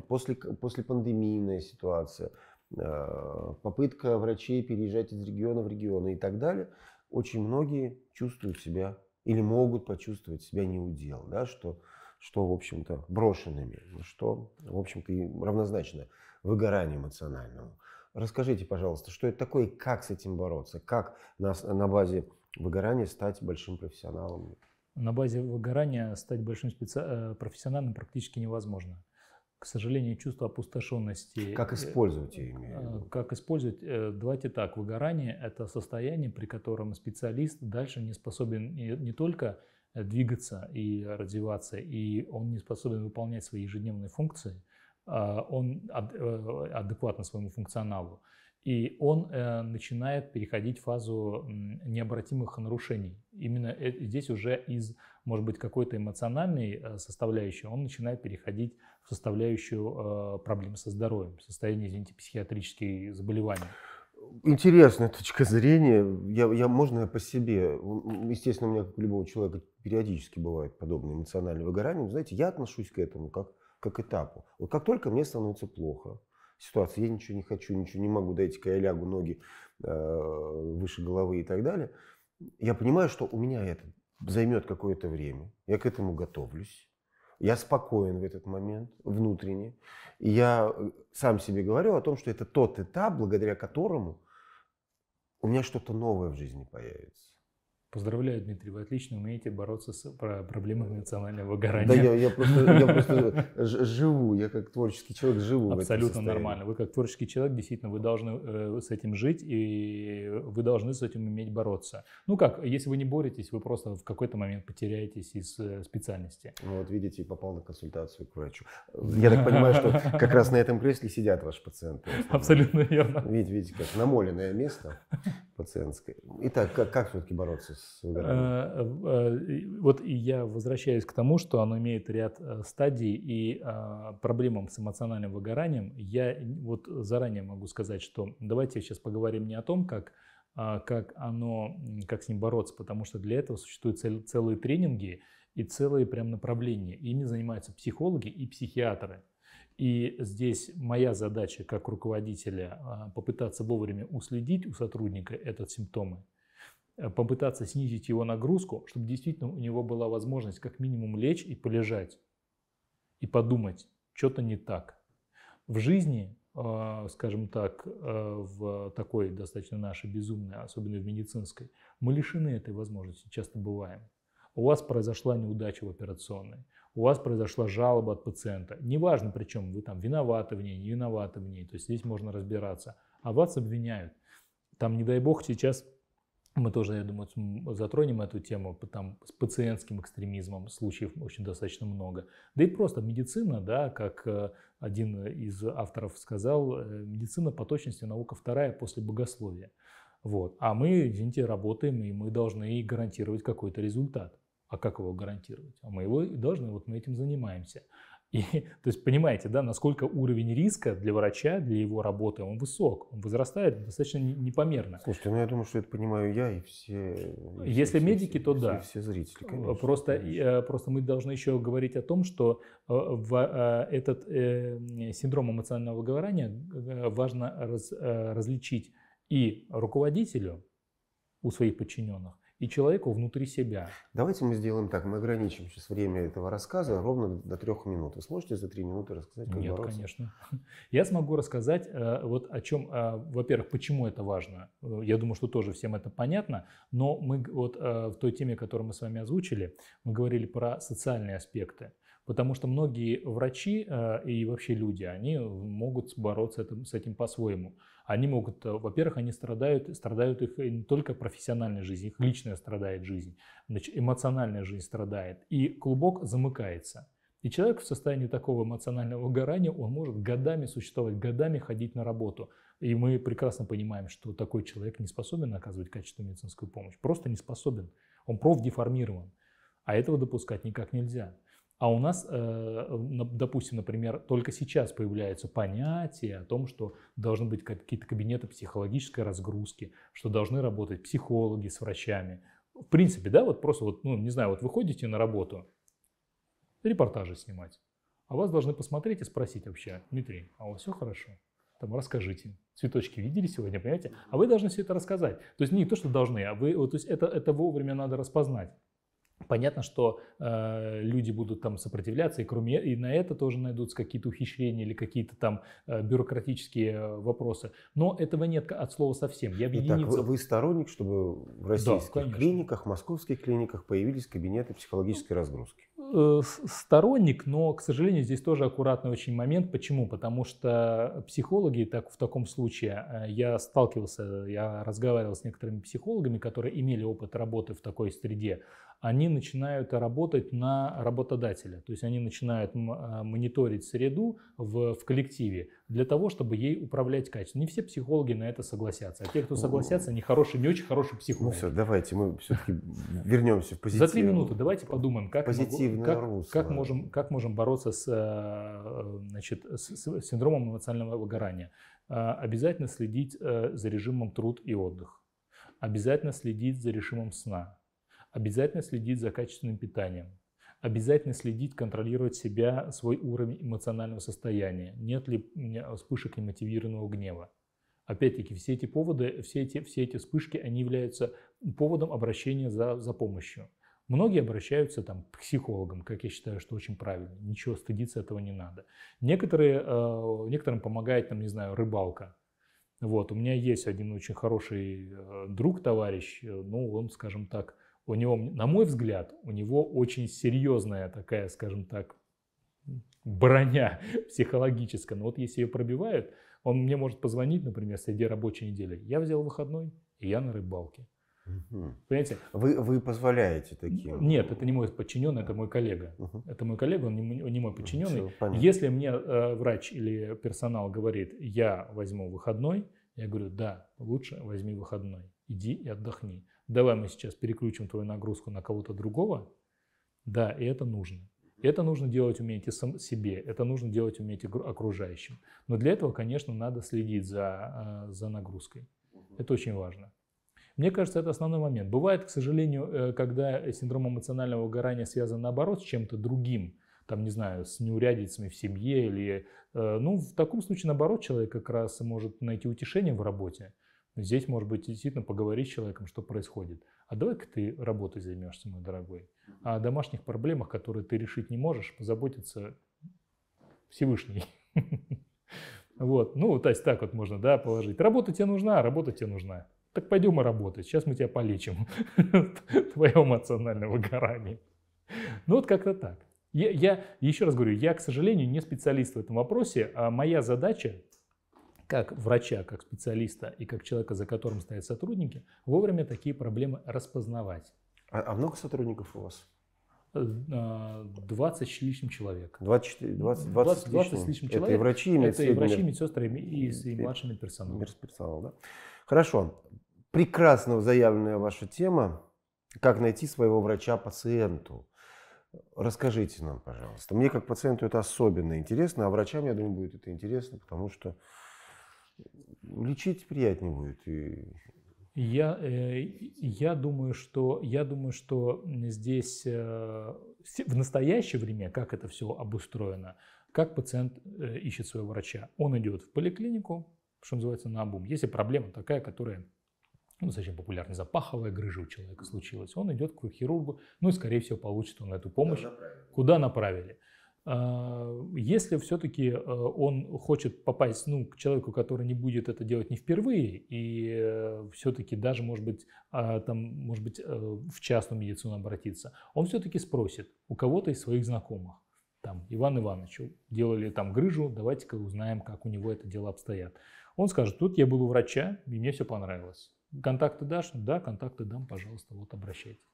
Speaker 2: после, после пандемийная ситуация, попытка врачей переезжать из региона в регион и так далее, очень многие чувствуют себя или могут почувствовать себя неудел, да, что, что в общем-то, брошенными, что, в общем-то, и равнозначно выгоранию эмоциональному. Расскажите, пожалуйста, что это такое и как с этим бороться? Как на, на базе выгорания стать большим профессионалом?
Speaker 1: На базе выгорания стать большим специ... Э, профессионалом практически невозможно. К сожалению, чувство опустошенности. Как э, использовать ее? Имею э, как использовать? Давайте так. Выгорание – это состояние, при котором специалист дальше не способен не только двигаться и развиваться, и он не способен выполнять свои ежедневные функции, а, он э, адекватно своему функционалу. И он э, начинает переходить в фазу необратимых нарушений. Именно э, здесь уже из, может быть, какой-то эмоциональной составляющей он начинает переходить в составляющую проблем со здоровьем, состояние, извините, психиатрических заболеваний.
Speaker 2: Интересная точка зрения. Я, я, можно я по себе? Естественно, у меня, как у любого человека, периодически бывает подобное эмоциональное выгорание. Но, знаете, я отношусь к этому как как этапу. Вот как только мне становится плохо, ситуация, я ничего не хочу, ничего не могу, дайте-ка я лягу, ноги э, выше головы и так далее, я понимаю, что у меня это займет какое-то время, я к этому готовлюсь, я спокоен в этот момент внутренне, и я э, сам себе говорю о том, что это тот этап, благодаря которому у меня что-то новое в жизни появится.
Speaker 1: Поздравляю, Дмитрий, вы отлично умеете бороться с проблемами национального выгорания. Да, я, я просто, я просто живу, я как творческий человек живу. Абсолютно нормально. Вы как творческий человек, действительно, вы должны э, с этим жить и вы должны с этим уметь бороться. Ну как, если вы не боретесь, вы просто в какой-то момент потеряетесь из э, специальности. Ну вот видите, попал на консультацию к врачу. Я так понимаю, что как раз на этом кресле
Speaker 2: сидят ваши пациенты. Абсолютно верно. Видите, видите, как намоленное место пациентское. Итак, как, как все-таки бороться с Э,
Speaker 1: э, вот я возвращаюсь к тому, что оно имеет ряд э, стадий, и а, проблемам с эмоциональным выгоранием я вот заранее могу сказать, что давайте сейчас поговорим не о том, как а, как оно, как с ним бороться, потому что для этого существуют целые тренинги и целые прям направления. Ими занимаются психологи и психиатры. И здесь моя задача как руководителя а, попытаться вовремя уследить у сотрудника этот симптомы, Э, попытаться снизить его нагрузку, чтобы действительно у него была возможность как минимум лечь и полежать, и подумать, что-то не так. В жизни, э, скажем так, э, в такой достаточно нашей безумной, особенно в медицинской, мы лишены этой возможности, часто бываем. У вас произошла неудача в операционной, у вас произошла жалоба от пациента. Неважно, причем вы там виноваты в ней, не виноваты в ней, то есть здесь можно разбираться. А вас обвиняют. Там, не дай бог, сейчас мы тоже, я думаю, затронем эту тему, там с пациентским экстремизмом случаев очень достаточно много. Да и просто медицина, да, как э, один из авторов сказал, э, медицина по точности наука вторая после богословия. Вот. А мы, извините, работаем, и мы должны гарантировать какой-то результат. А как его гарантировать? А мы его должны, вот мы этим занимаемся. И, то есть понимаете, да, насколько уровень риска для врача, для его работы, он высок, он возрастает достаточно непомерно. Слушайте, ну я думаю, что это понимаю я и все. И Если все, медики, все, то все, да. Все, все зрители, э, конечно. Просто, конечно. Э, просто мы должны еще говорить о том, что э, в этот синдром эмоционального выгорания важно раз, различить и руководителю у своих подчиненных, и человеку внутри себя.
Speaker 2: Давайте мы сделаем так. Мы ограничим сейчас время этого рассказа ровно до трех минут. Вы сможете за три минуты рассказать, как Нет, бороться? конечно.
Speaker 1: Я смогу рассказать э, вот о чем, э, во-первых, почему это важно. Э, я думаю, что тоже всем это понятно. Но мы вот в той теме, которую мы с вами озвучили, мы говорили про социальные аспекты. Потому что многие врачи и вообще люди, они могут бороться с этим по-своему они могут, э, во-первых, они страдают, страдают их не только профессиональной жизнь, их личная страдает жизнь, значит, эмоциональная жизнь страдает, и клубок замыкается. И человек в состоянии такого эмоционального выгорания, он может годами существовать, годами ходить на работу. И мы прекрасно понимаем, что такой человек не способен оказывать качественную медицинскую помощь. Просто не способен. Он профдеформирован. А этого допускать никак нельзя. А у нас, э, допустим, например, только сейчас появляется понятие о том, что должны быть какие-то кабинеты психологической разгрузки, что должны работать психологи с врачами. В принципе, да, вот просто вот, ну, не знаю, вот вы ходите на работу, репортажи снимать, а вас должны посмотреть и спросить вообще, Дмитрий, а у вас все хорошо? Там расскажите. Цветочки видели сегодня, понимаете? А вы должны все это рассказать. То есть не то, что должны, а вы, вот, то есть это, это вовремя надо распознать. Понятно, что э, люди будут там сопротивляться, и, кроме, и на это тоже найдутся какие-то ухищрения или какие-то там э, бюрократические вопросы. Но этого нет от слова совсем. Я Итак, вы, вы
Speaker 2: сторонник, чтобы в российских да, клиниках, московских клиниках появились кабинеты психологической разгрузки?
Speaker 1: Э, сторонник, но, к сожалению, здесь тоже аккуратный очень момент. Почему? Потому что психологи так, в таком случае, э, я сталкивался, я разговаривал с некоторыми психологами, которые имели опыт работы в такой среде, они начинают работать на работодателя. То есть они начинают а, мониторить среду в, в коллективе для того, чтобы ей управлять качеством. Не все психологи на это согласятся. А те, кто согласятся, они хорошие, не очень хорошие
Speaker 2: ну психологи. Ну все, давайте мы все-таки вернемся в позитив. За три минуты
Speaker 1: давайте подумаем, как, могу, как, как, можем, как можем бороться с, э, э, значит, с синдромом эмоционального выгорания. Э, обязательно следить за режимом труд и отдых. Обязательно следить за режимом сна Обязательно следить за качественным питанием. Обязательно следить, контролировать себя, свой уровень эмоционального состояния. Нет ли вспышек немотивированного гнева. Опять-таки, все эти поводы, все эти, все эти вспышки, они являются поводом обращения за, за помощью. Многие обращаются там, к психологам, как я считаю, что очень правильно. Ничего стыдиться этого не надо. Некоторые, э, некоторым помогает, там, не знаю, рыбалка. Вот, у меня есть один очень хороший э, друг, товарищ, э, ну, он, скажем так, у него, на мой взгляд, у него очень серьезная такая, скажем так, броня психологическая. Но вот если ее пробивают, он мне может позвонить, например, среди рабочей недели. Я взял выходной, и я на рыбалке. Угу. Понимаете? Вы, вы позволяете такие? Нет, это не мой подчиненный, это мой коллега. Угу. Это мой коллега, он не, не мой подчиненный. Все, Если мне э, врач или персонал говорит, я возьму выходной, я говорю, да, лучше возьми выходной, иди и отдохни давай мы сейчас переключим твою нагрузку на кого-то другого, да, и это нужно. Это нужно делать уметь и сам, себе, это нужно делать уметь и окружающим. Но для этого, конечно, надо следить за, э, за нагрузкой. Это очень важно. Мне кажется, это основной момент. Бывает, к сожалению, э, когда синдром эмоционального выгорания связан наоборот с чем-то другим, там, не знаю, с неурядицами в семье или... Э, ну, в таком случае, наоборот, человек как раз может найти утешение в работе, Здесь, может быть, действительно поговорить с человеком, что происходит. А давай-ка ты работой займешься, мой дорогой. А о домашних проблемах, которые ты решить не можешь, позаботиться Всевышний. Вот, ну, то есть так вот можно, да, положить. Работа тебе нужна, а работа тебе нужна. Так пойдем и работать, сейчас мы тебя полечим твоего эмоционального горания. Ну, вот как-то так. Я, я еще раз говорю, я, к сожалению, не специалист в этом вопросе, а моя задача как врача, как специалиста и как человека, за которым стоят сотрудники, вовремя такие проблемы распознавать. А, а много сотрудников у вас? 20 э, э, с лишним человек. 24, 20, 20, 20, 20 с лишним человек. Это и врачи, и медсестры. Это и врачи, медсестры,
Speaker 2: и, и, и младшими персоналом. Персонал, да? Хорошо. Прекрасно заявленная ваша тема. Как найти своего врача пациенту? Расскажите нам, пожалуйста. Мне как пациенту это особенно интересно, а врачам, я думаю, будет это интересно, потому что лечить приятнее будет. И...
Speaker 1: Я, э, я, думаю, что, я думаю, что здесь э, в настоящее время, как это все обустроено, как пациент э, ищет своего врача. Он идет в поликлинику, что называется, на обум. Если проблема такая, которая ну, зачем популярный, запаховая грыжа у человека случилась, он идет к хирургу, ну и, скорее всего, получит он эту помощь, куда направили. Куда направили. А, если все-таки э, он хочет попасть ну, к человеку, который не будет это делать не впервые, и э, все-таки даже, может быть, а, там, может быть, э, в частную медицину обратиться, он все-таки спросит у кого-то из своих знакомых, там, Иван Иванович, делали там грыжу, давайте-ка узнаем, как у него это дело обстоят. Он скажет, тут я был у врача, и мне все понравилось. Контакты дашь? Да, контакты дам, пожалуйста, вот обращайтесь.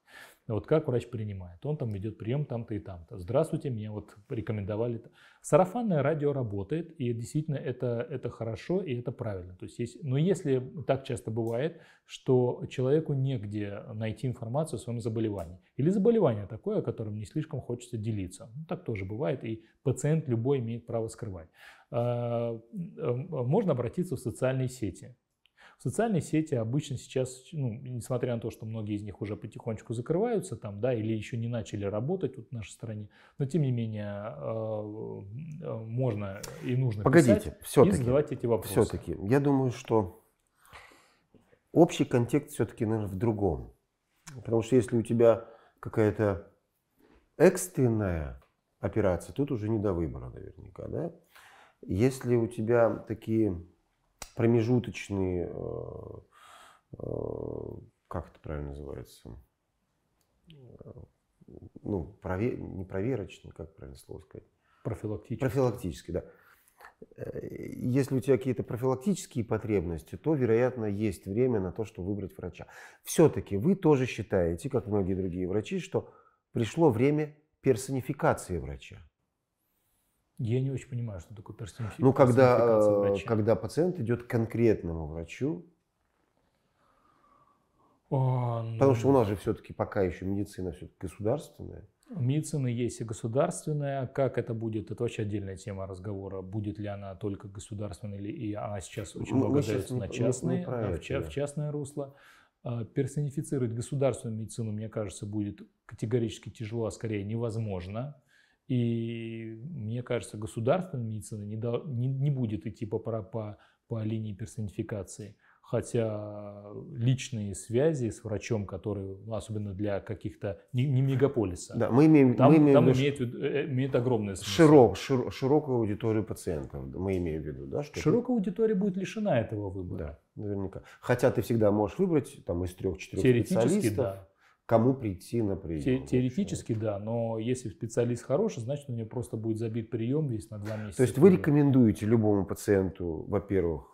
Speaker 1: Вот как врач принимает? Он там идет прием там-то и там-то. Здравствуйте, мне вот рекомендовали. Сарафанное радио работает, и действительно это, это хорошо и это правильно. То есть, есть, но если так часто бывает, что человеку негде найти информацию о своем заболевании, или заболевание такое, о котором не слишком хочется делиться. Ну, так тоже бывает, и пациент любой имеет право скрывать. А, можно обратиться в социальные сети. Социальные сети обычно сейчас, ну, несмотря на то, что многие из них уже потихонечку закрываются там, да, или еще не начали работать вот в нашей стране, но тем не менее э, э, можно и нужно Погодите, все-таки, и задавать эти вопросы.
Speaker 2: Все-таки, я думаю, что общий контекст все-таки, наверное, в другом. Потому что если у тебя какая-то экстренная операция, тут уже не до выбора наверняка, да? Если у тебя такие промежуточные, э, э, как это правильно называется, ну, провер... не проверочный, как правильно слово сказать? Профилактический. Профилактический, да. Э, если у тебя какие-то профилактические потребности, то, вероятно, есть время на то, чтобы выбрать врача. Все-таки вы тоже считаете, как многие другие врачи, что пришло время персонификации врача.
Speaker 1: Я не очень понимаю, что такое персонификация. Ну, когда, э, врача.
Speaker 2: когда пациент идет к конкретному врачу,
Speaker 1: О, а, потому что у ну
Speaker 2: нас же все-таки пока еще медицина все-таки государственная.
Speaker 1: Медицина есть и государственная. Как это будет, это вообще отдельная тема разговора. Будет ли она только государственной, или и она сейчас очень много сейчас на частные, в, ча- да. в частное русло. А, персонифицировать государственную медицину, мне кажется, будет категорически тяжело, а скорее невозможно. И мне кажется, государственная медицина не, до, не, не будет идти по, по, по линии персонификации. Хотя личные связи с врачом, которые ну, особенно для каких-то не, не мегаполиса, да, мы имеем, там, мы имеем там имеет, э, имеет огромное смысл.
Speaker 2: Широк, шир, широкую аудиторию пациентов, мы имеем в виду, да? Что Широкая
Speaker 1: аудитория будет лишена этого выбора. Да, наверняка. Хотя ты всегда можешь выбрать там из трех-четырех специалистов. Да кому прийти на прием. Те, теоретически, да, но если специалист хороший, значит у него просто будет забит прием весь на два месяца. То есть
Speaker 2: вы рекомендуете любому пациенту, во-первых,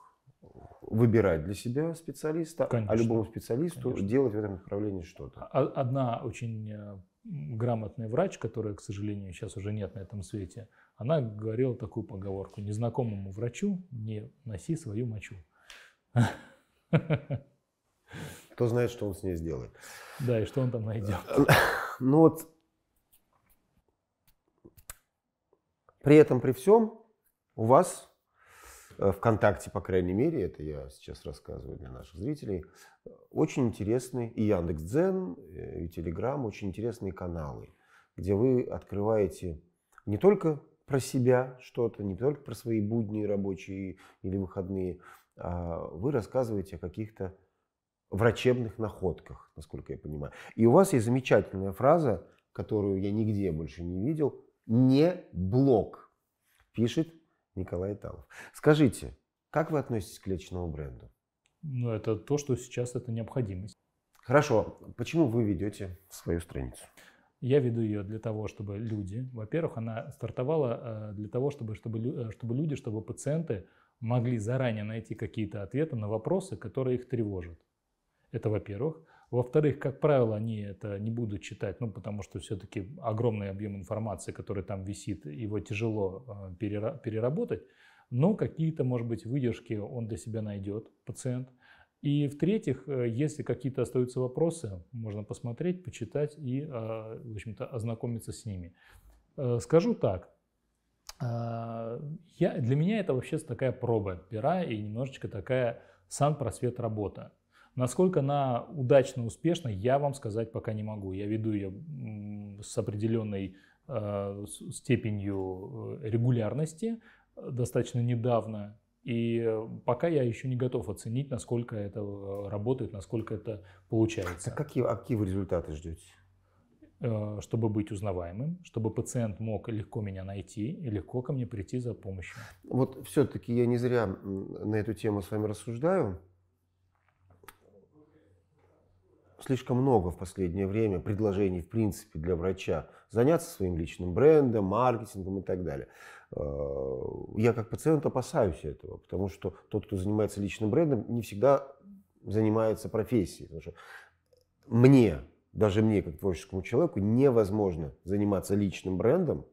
Speaker 2: выбирать для себя специалиста, а Конечно. а любому специалисту Конечно. делать в этом направлении что-то.
Speaker 1: А, одна очень э, грамотный врач, которая, к сожалению, сейчас уже нет на этом свете, она говорила такую поговорку: незнакомому врачу не носи свою мочу.
Speaker 2: Кто знает, что он с ней сделает.
Speaker 1: Да, и что он там найдет. Ну вот,
Speaker 2: при этом, при всем, у вас э, ВКонтакте, по крайней мере, это я сейчас рассказываю для наших зрителей, очень интересные и Яндекс.Дзен, э, и Телеграм, очень интересные каналы, где вы открываете не только про себя что-то, не только про свои будни рабочие или выходные, а вы рассказываете о каких-то врачебных находках, насколько я понимаю. И у вас есть замечательная фраза, которую я нигде больше не видел. Не блок, пишет Николай Талов. Скажите, как вы относитесь к личному бренду?
Speaker 1: Ну, это то, что сейчас это необходимость.
Speaker 2: Хорошо. Почему вы ведете свою страницу?
Speaker 1: Я веду ее для того, чтобы люди, во-первых, она стартовала э, для того, чтобы, чтобы, э, чтобы люди, чтобы пациенты могли заранее найти какие-то ответы на вопросы, которые их тревожат. Это во-первых. Во-вторых, как правило, они это не будут читать, ну, потому что все-таки огромный объем информации, который там висит, его тяжело э, переработать. Но какие-то, может быть, выдержки он для себя найдет, пациент. И в-третьих, э, если какие-то остаются вопросы, можно посмотреть, почитать и, э, в общем-то, ознакомиться с ними. Скажу так, я, для меня это вообще такая проба пера и немножечко такая просвет работа. Насколько она удачно, успешно я вам сказать пока не могу. Я веду ее с определенной э, степенью э, регулярности э, достаточно недавно. И пока я еще не готов оценить, насколько это работает, насколько это получается. Так какие, а какие вы результаты ждете? чтобы быть узнаваемым, чтобы пациент мог легко меня найти и легко ко мне прийти за помощью.
Speaker 2: Вот все-таки я не зря на эту тему с вами рассуждаю. слишком много в последнее время предложений, в принципе, для врача заняться своим личным брендом, маркетингом и так далее. Э, я как пациент опасаюсь этого, потому что тот, кто занимается личным брендом, не всегда занимается профессией. Потому что мне, даже мне, как творческому человеку, невозможно заниматься личным брендом,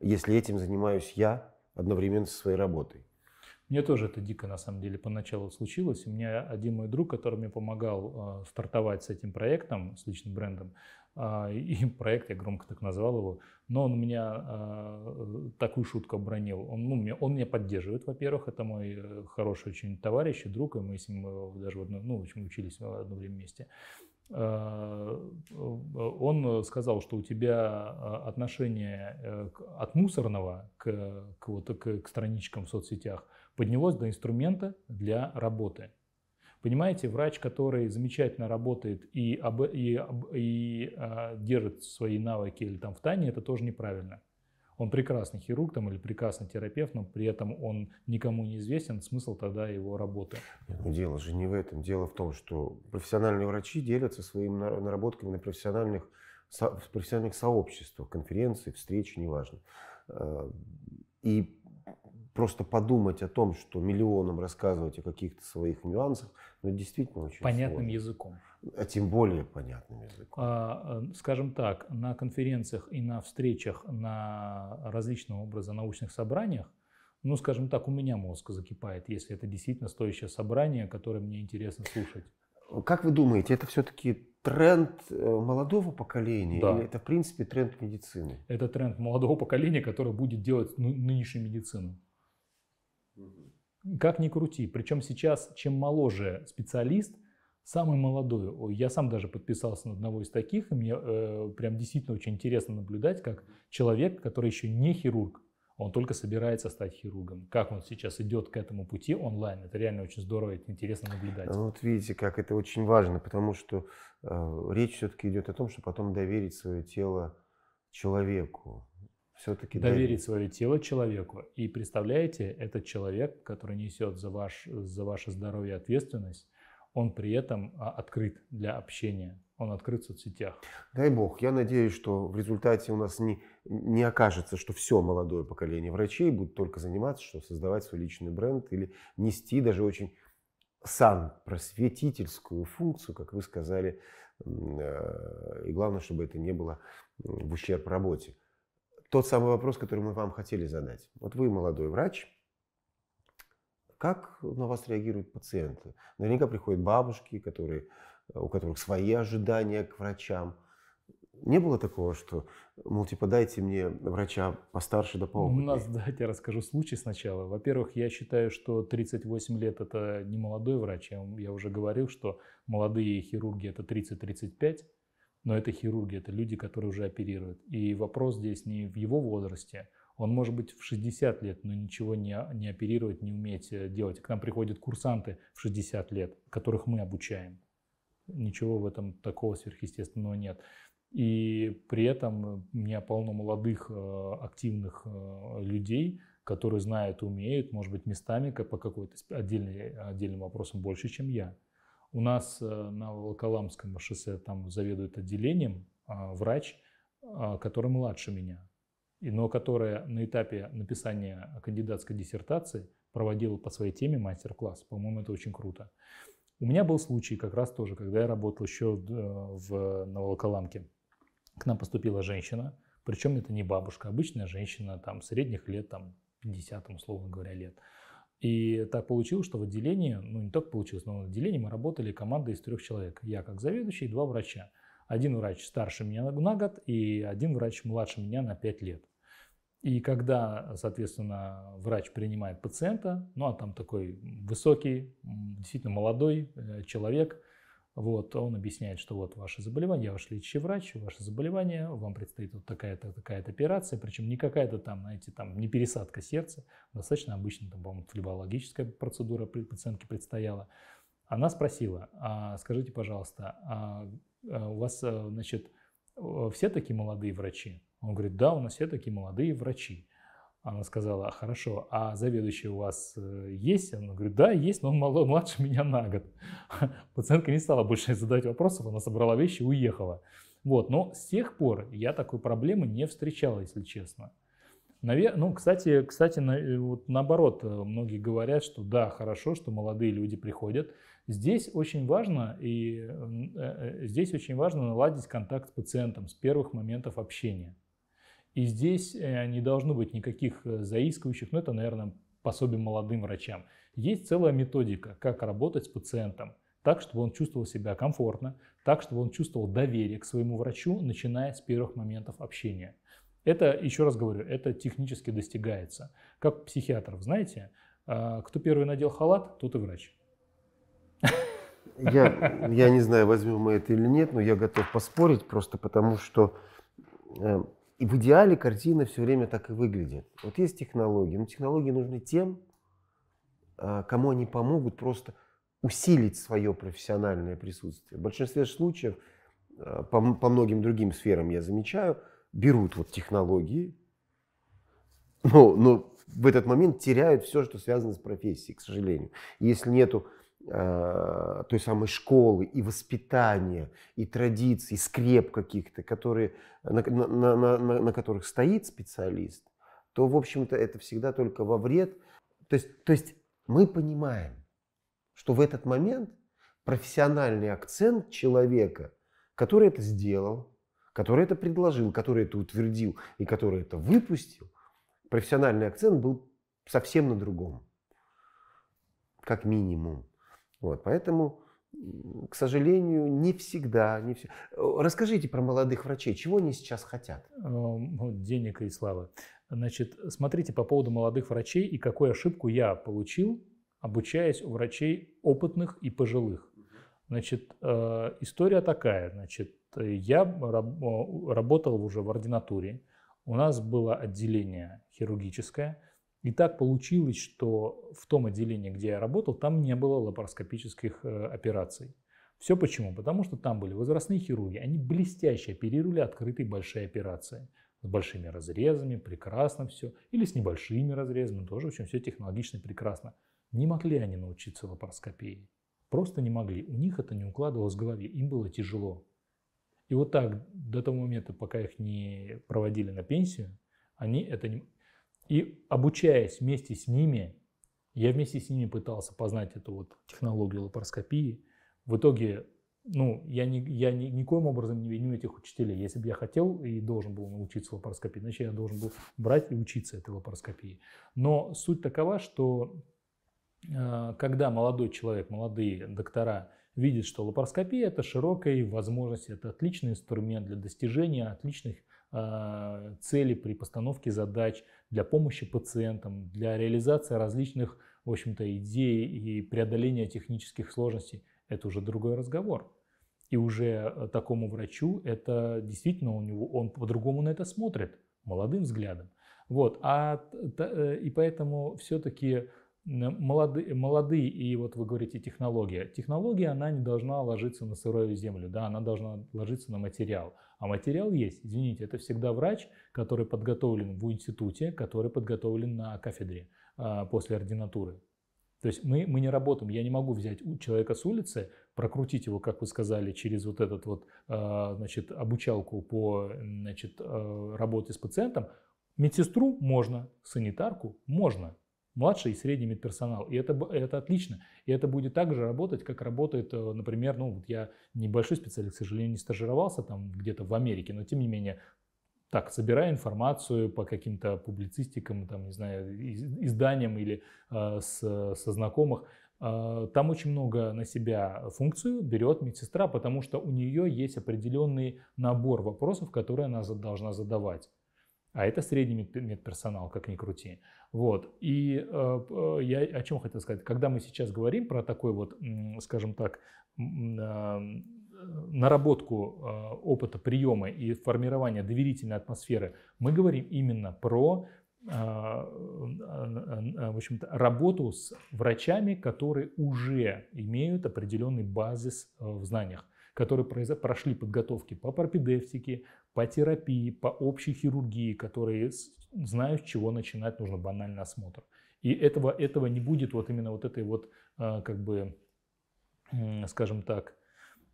Speaker 2: если этим занимаюсь я одновременно со своей работой.
Speaker 1: Мне тоже это дико, на самом деле, поначалу случилось. У меня один мой друг, который мне помогал э, стартовать с этим проектом, с личным брендом, э, и проект, я громко так назвал его, но он меня э, такую шутку обронил. Он, ну, меня, он меня поддерживает, во-первых, это мой э, хороший очень товарищ и друг, и мы с ним э, даже в одно, ну, общем учились в одно время вместе. Э, он сказал, что у тебя э, отношение э, от мусорного к, к, вот, к, к страничкам в соцсетях поднялось до инструмента для работы. Понимаете, врач, который замечательно работает и, об, и, и э, держит свои навыки или там в тайне, это тоже неправильно. Он прекрасный хирург там, или прекрасный терапевт, но при этом он никому не известен, смысл тогда его работы.
Speaker 2: Нет, ну, дело же не в этом. Дело в том, что профессиональные врачи делятся своими наработками на профессиональных, в профессиональных сообществах, конференции, встречи, неважно. Э, и просто подумать о том, что миллионам рассказывать о каких-то своих нюансах, ну, действительно очень Понятным сложно. языком а тем более понятным
Speaker 1: языком. А, э, скажем так, на конференциях и на встречах, на различного образа научных собраниях, ну, скажем так, у меня мозг закипает, если это действительно стоящее собрание, которое мне интересно слушать.
Speaker 2: Как вы думаете, это все-таки тренд э, молодого поколения да. или это, в принципе, тренд
Speaker 1: медицины? Это тренд молодого поколения, которое будет делать нынешнюю медицину. Как ни крути. Причем сейчас, чем моложе специалист, Самый молодой, я сам даже подписался на одного из таких, и мне э, прям действительно очень интересно наблюдать, как человек, который еще не хирург, он только собирается стать хирургом. Как он сейчас идет к этому пути онлайн, это реально очень здорово и интересно наблюдать. Ну,
Speaker 2: вот видите, как это очень важно, потому что э, речь все-таки идет о том, что потом доверить свое тело человеку. Все-таки доверить
Speaker 1: свое тело человеку. И представляете, этот человек, который несет за, ваш, за ваше здоровье ответственность, он при этом а, открыт для общения, он открыт в соцсетях.
Speaker 2: Дай бог, я надеюсь, что в результате у нас не, не окажется, что все молодое поколение врачей будет только заниматься, что создавать свой личный бренд или нести даже очень сам просветительскую функцию, как вы сказали, э, и главное, чтобы это не было в ущерб работе. Тот самый вопрос, который мы вам хотели задать. Вот вы молодой врач, как на вас реагируют пациенты? Наверняка приходят бабушки, которые, э, у которых свои ожидания к врачам. Не было такого, что, мол, типа, дайте мне врача постарше да поопытнее? У нас,
Speaker 1: да, я расскажу случай сначала. Во-первых, я считаю, что 38 лет – это не молодой врач. Я, я уже говорил, что молодые хирурги – это 30-35, но это хирурги, это люди, которые уже оперируют. И вопрос здесь не в его возрасте – он может быть в 60 лет, но ничего не, не оперировать, не уметь э, делать. К нам приходят курсанты в 60 лет, которых мы обучаем. Ничего в этом такого сверхъестественного нет. И при этом э, у меня полно молодых, э, активных людей, которые знают, умеют, может быть, местами по какой-то отдельной, отдельным вопросам больше, чем я. У нас на Волоколамском шоссе там заведует отделением а, врач, а, который младше меня но которая на этапе написания кандидатской диссертации проводила по своей теме мастер-класс. По-моему, это очень круто. У меня был случай как раз тоже, когда я работал еще в э, Новолоколамке. К нам поступила женщина, причем это не бабушка, обычная женщина там средних лет, там 50, условно говоря, лет. И так получилось, что в отделении, ну не только получилось, но в отделении мы работали команда из трех человек. Я как заведующий два врача. Один врач старше меня на год и один врач младше меня на пять лет. И когда, соответственно, врач принимает пациента, ну а там такой высокий, действительно молодой э, человек, вот, он объясняет, что вот ваше заболевание, я ваш лечащий врач, ваше заболевание, вам предстоит вот такая-то такая операция, причем не какая-то там, знаете, там не пересадка сердца, достаточно обычно, там, по-моему, флебологическая процедура пациентке предстояла. Она спросила, а, скажите, пожалуйста, а, э, у вас, э, значит, «Э, все такие молодые врачи? Он говорит, да, у нас все такие молодые врачи. Она сказала, «А, хорошо, а заведующий у вас э, есть? Она говорит, да, есть, но он младше меня на год. Пациентка не стала больше задавать вопросов, она собрала вещи и уехала. Вот, но с тех пор я такой проблемы не встречал, если честно. Навер... Ну, кстати, кстати на... Э, вот наоборот, многие говорят, что да, хорошо, что молодые люди приходят, Здесь очень важно, и э, э, здесь очень важно наладить контакт с пациентом с первых моментов общения. И здесь э, не должно быть никаких заискивающих, ну это, наверное, пособие молодым врачам. Есть целая методика, как работать с пациентом так, чтобы он чувствовал себя комфортно, так, чтобы он чувствовал доверие к своему врачу, начиная с первых моментов общения. Это, еще раз говорю, это технически достигается. Как психиатров, знаете, а, кто первый надел халат, тот и врач.
Speaker 2: Я, я не знаю, возьмем мы это или нет, но я готов поспорить просто потому, что э, и в идеале картина все время так и выглядит. Вот есть технологии, но технологии нужны тем, э, кому они помогут просто усилить свое профессиональное присутствие. В большинстве случаев, э, по, по многим другим сферам я замечаю, берут вот технологии, но, но в этот момент теряют все, что связано с профессией, к сожалению. Если нету э, той самой школы и воспитания, и традиций, и скреп каких-то, которые, на, на, на, на которых стоит специалист, то, в общем-то, это всегда только во вред. То есть, то есть мы понимаем, что в этот момент профессиональный акцент человека, который это сделал, который это предложил, который это утвердил и который это выпустил, профессиональный акцент был совсем на другом, как минимум. Вот, поэтому, к сожалению,
Speaker 1: не всегда, не всегда. Расскажите про молодых врачей, чего они сейчас хотят? А, ну, денег и славы. Значит, смотрите по поводу молодых врачей и какую ошибку я получил, обучаясь у врачей опытных и пожилых. Значит, э, история такая. Значит, я работал уже в ординатуре. У нас было отделение хирургическое – и так получилось, что в том отделении, где я работал, там не было лапароскопических э, операций. Все почему? Потому что там были возрастные хирурги, они блестяще оперировали открытые большие операции. С большими разрезами, прекрасно все. Или с небольшими разрезами, тоже, в общем, все технологично и прекрасно. Не могли они научиться лапароскопии. Просто не могли. У них это не укладывалось в голове, им было тяжело. И вот так, до того момента, пока их не проводили на пенсию, они это не... И обучаясь вместе с ними, я вместе с ними пытался познать эту вот технологию лапароскопии. В итоге, ну, я, ни, я ни, никоим образом не виню этих учителей. Если бы я хотел и должен был научиться лапароскопии, значит, я должен был брать и учиться этой лапароскопии. Но суть такова, что э, когда молодой человек, молодые доктора видят, что лапароскопия – это широкая возможность, это отличный инструмент для достижения отличных а, цели при постановке задач, для помощи пациентам, для реализации различных, в общем-то, идей и преодоления технических сложностей. Это уже другой разговор. И уже э, такому врачу это действительно у него, он по-другому на это смотрит, молодым взглядом. Вот, а, э, и поэтому все-таки молодые, молодые и вот вы говорите технология. Технология, она не должна ложиться на сырую землю, да, она должна ложиться на материал. А материал есть, извините, это всегда врач, который подготовлен в институте, который подготовлен на кафедре а, после ординатуры. То есть мы, мы не работаем, я не могу взять человека с улицы, прокрутить его, как вы сказали, через вот этот вот, а, значит, обучалку по, значит, а, работе с пациентом. Медсестру можно, санитарку можно, младший и средний медперсонал. И это, это отлично. И это будет так же работать, как работает, э, например, ну вот я небольшой специалист, к сожалению, не стажировался там где-то в Америке, но тем не менее так, собирая информацию по каким-то публицистикам, там, не знаю, изданиям или э, с, со знакомых, э, там очень много на себя функцию берет медсестра, потому что у нее есть определенный набор вопросов, которые она должна задавать. А это средний медперсонал, как ни крути. Вот. И э, я о чем хотел сказать. Когда мы сейчас говорим про такой вот, скажем так, э, наработку э, опыта приема и формирования доверительной атмосферы, мы говорим именно про э, в общем-то, работу с врачами, которые уже имеют определенный базис в знаниях которые прошли подготовки по пропедевтике, по терапии, по общей хирургии, которые знают, с чего начинать нужно банальный осмотр. И этого, этого не будет вот именно вот этой вот, а, как бы, скажем так,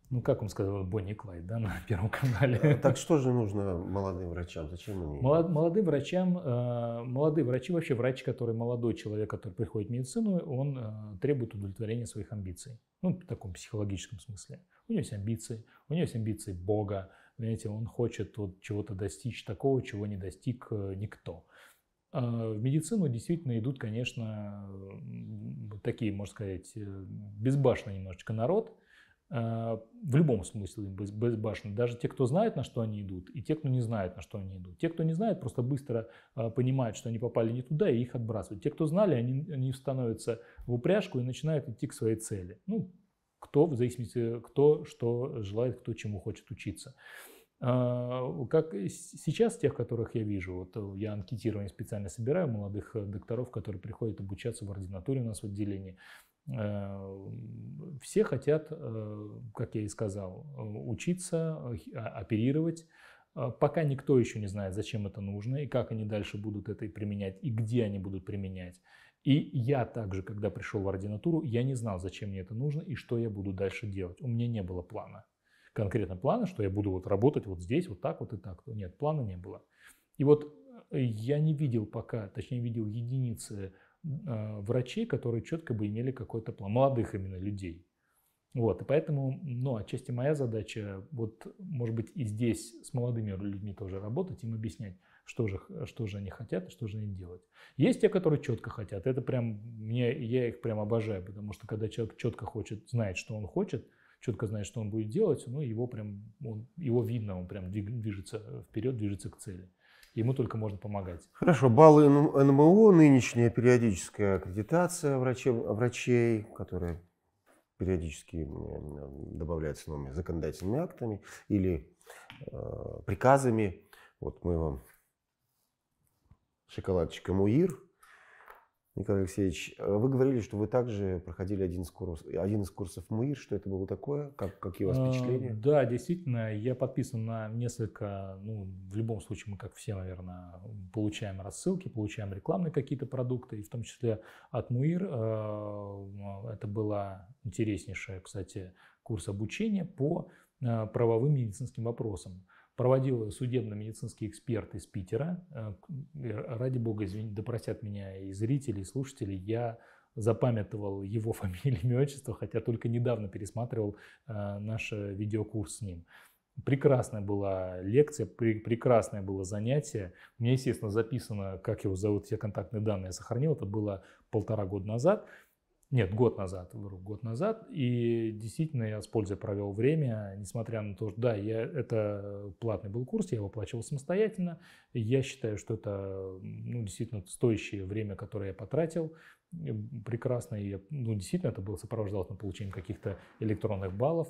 Speaker 1: ну, как он сказал, Бонни Клайд, да, на Первом канале. Э, так что же нужно молодым врачам? Зачем они? Молод, молодым врачам, э, молодые врачи, вообще врач, который молодой человек, который приходит в медицину, он э, требует удовлетворения своих амбиций. Ну, в таком психологическом смысле. У него есть амбиции, у него есть амбиции Бога, знаете, он хочет вот чего-то достичь такого, чего не достиг э, никто. А, в медицину действительно идут, конечно, такие, можно сказать, э, безбашенный немножечко народ. А, в любом смысле безбашенный. Даже те, кто знает, на что они идут, и те, кто не знает, на что они идут. Те, кто не знает, просто быстро а, понимают, что они попали не туда, и их отбрасывают. Те, кто знали, они, они становятся в упряжку и начинают идти к своей цели. Ну, кто, в зависимости кто что желает, кто чему хочет учиться. А, как сейчас тех, которых я вижу, вот э, я анкетирование специально собираю молодых э, докторов, которые приходят обучаться в ординатуре у нас в отделении, э, все хотят, как я и сказал, учиться, оперировать. Пока никто еще не знает, зачем это нужно и как они дальше будут это применять, и где они будут применять. И я также, когда пришел в ординатуру, я не знал, зачем мне это нужно и что я буду дальше делать. У меня не было плана. Конкретно плана, что я буду вот работать вот здесь, вот так, вот и так. Нет, плана не было. И вот э, я не видел пока, точнее видел единицы э, врачей, которые четко бы имели какой-то план, молодых именно людей. Вот, и поэтому, ну, отчасти моя задача, вот, может быть, и здесь с молодыми людьми тоже работать, им объяснять, что же, что же они хотят и что же они делают? Есть те, которые четко хотят. Это прям, мне, я их прям обожаю, потому что когда человек четко хочет, знает, что он хочет, четко знает, что он будет делать, ну, его прям, он, его видно, он прям движется вперед, движется к цели. Ему только можно помогать.
Speaker 2: Хорошо, баллы НМО, нынешняя периодическая аккредитация врачей, врачей которая периодически добавляется новыми законодательными актами или э, приказами. Вот мы вам шоколадчика Муир. Николай Алексеевич, э, вы говорили, что вы также проходили один из, курс, один из курсов МУИР. Что это было такое? Как, какие у вас э, впечатления?
Speaker 1: Да, действительно, я подписан на несколько, ну, в любом случае мы, как все, наверное, получаем рассылки, получаем рекламные какие-то продукты, и в том числе от МУИР. Э, это была интереснейшая, кстати, курс обучения по правовым медицинским вопросам проводил судебно-медицинский эксперт из Питера. Э, ради бога, извините, да меня и зрители, и слушатели, я запамятовал его фамилию, имя, отчество, хотя только недавно пересматривал э, наш э, видеокурс с ним. Прекрасная была лекция, прекрасное было занятие. У меня, естественно, записано, как его зовут, все контактные данные я сохранил. Это было полтора года назад. Нет, год назад, говорю, год назад. И действительно я с пользой провел время, несмотря на то, что да, я, это платный был курс, я его оплачивал самостоятельно. Я считаю, что это ну, действительно стоящее время, которое я потратил. Прекрасно. И, ну, действительно, это было сопровождалось на ну, получением каких-то электронных баллов.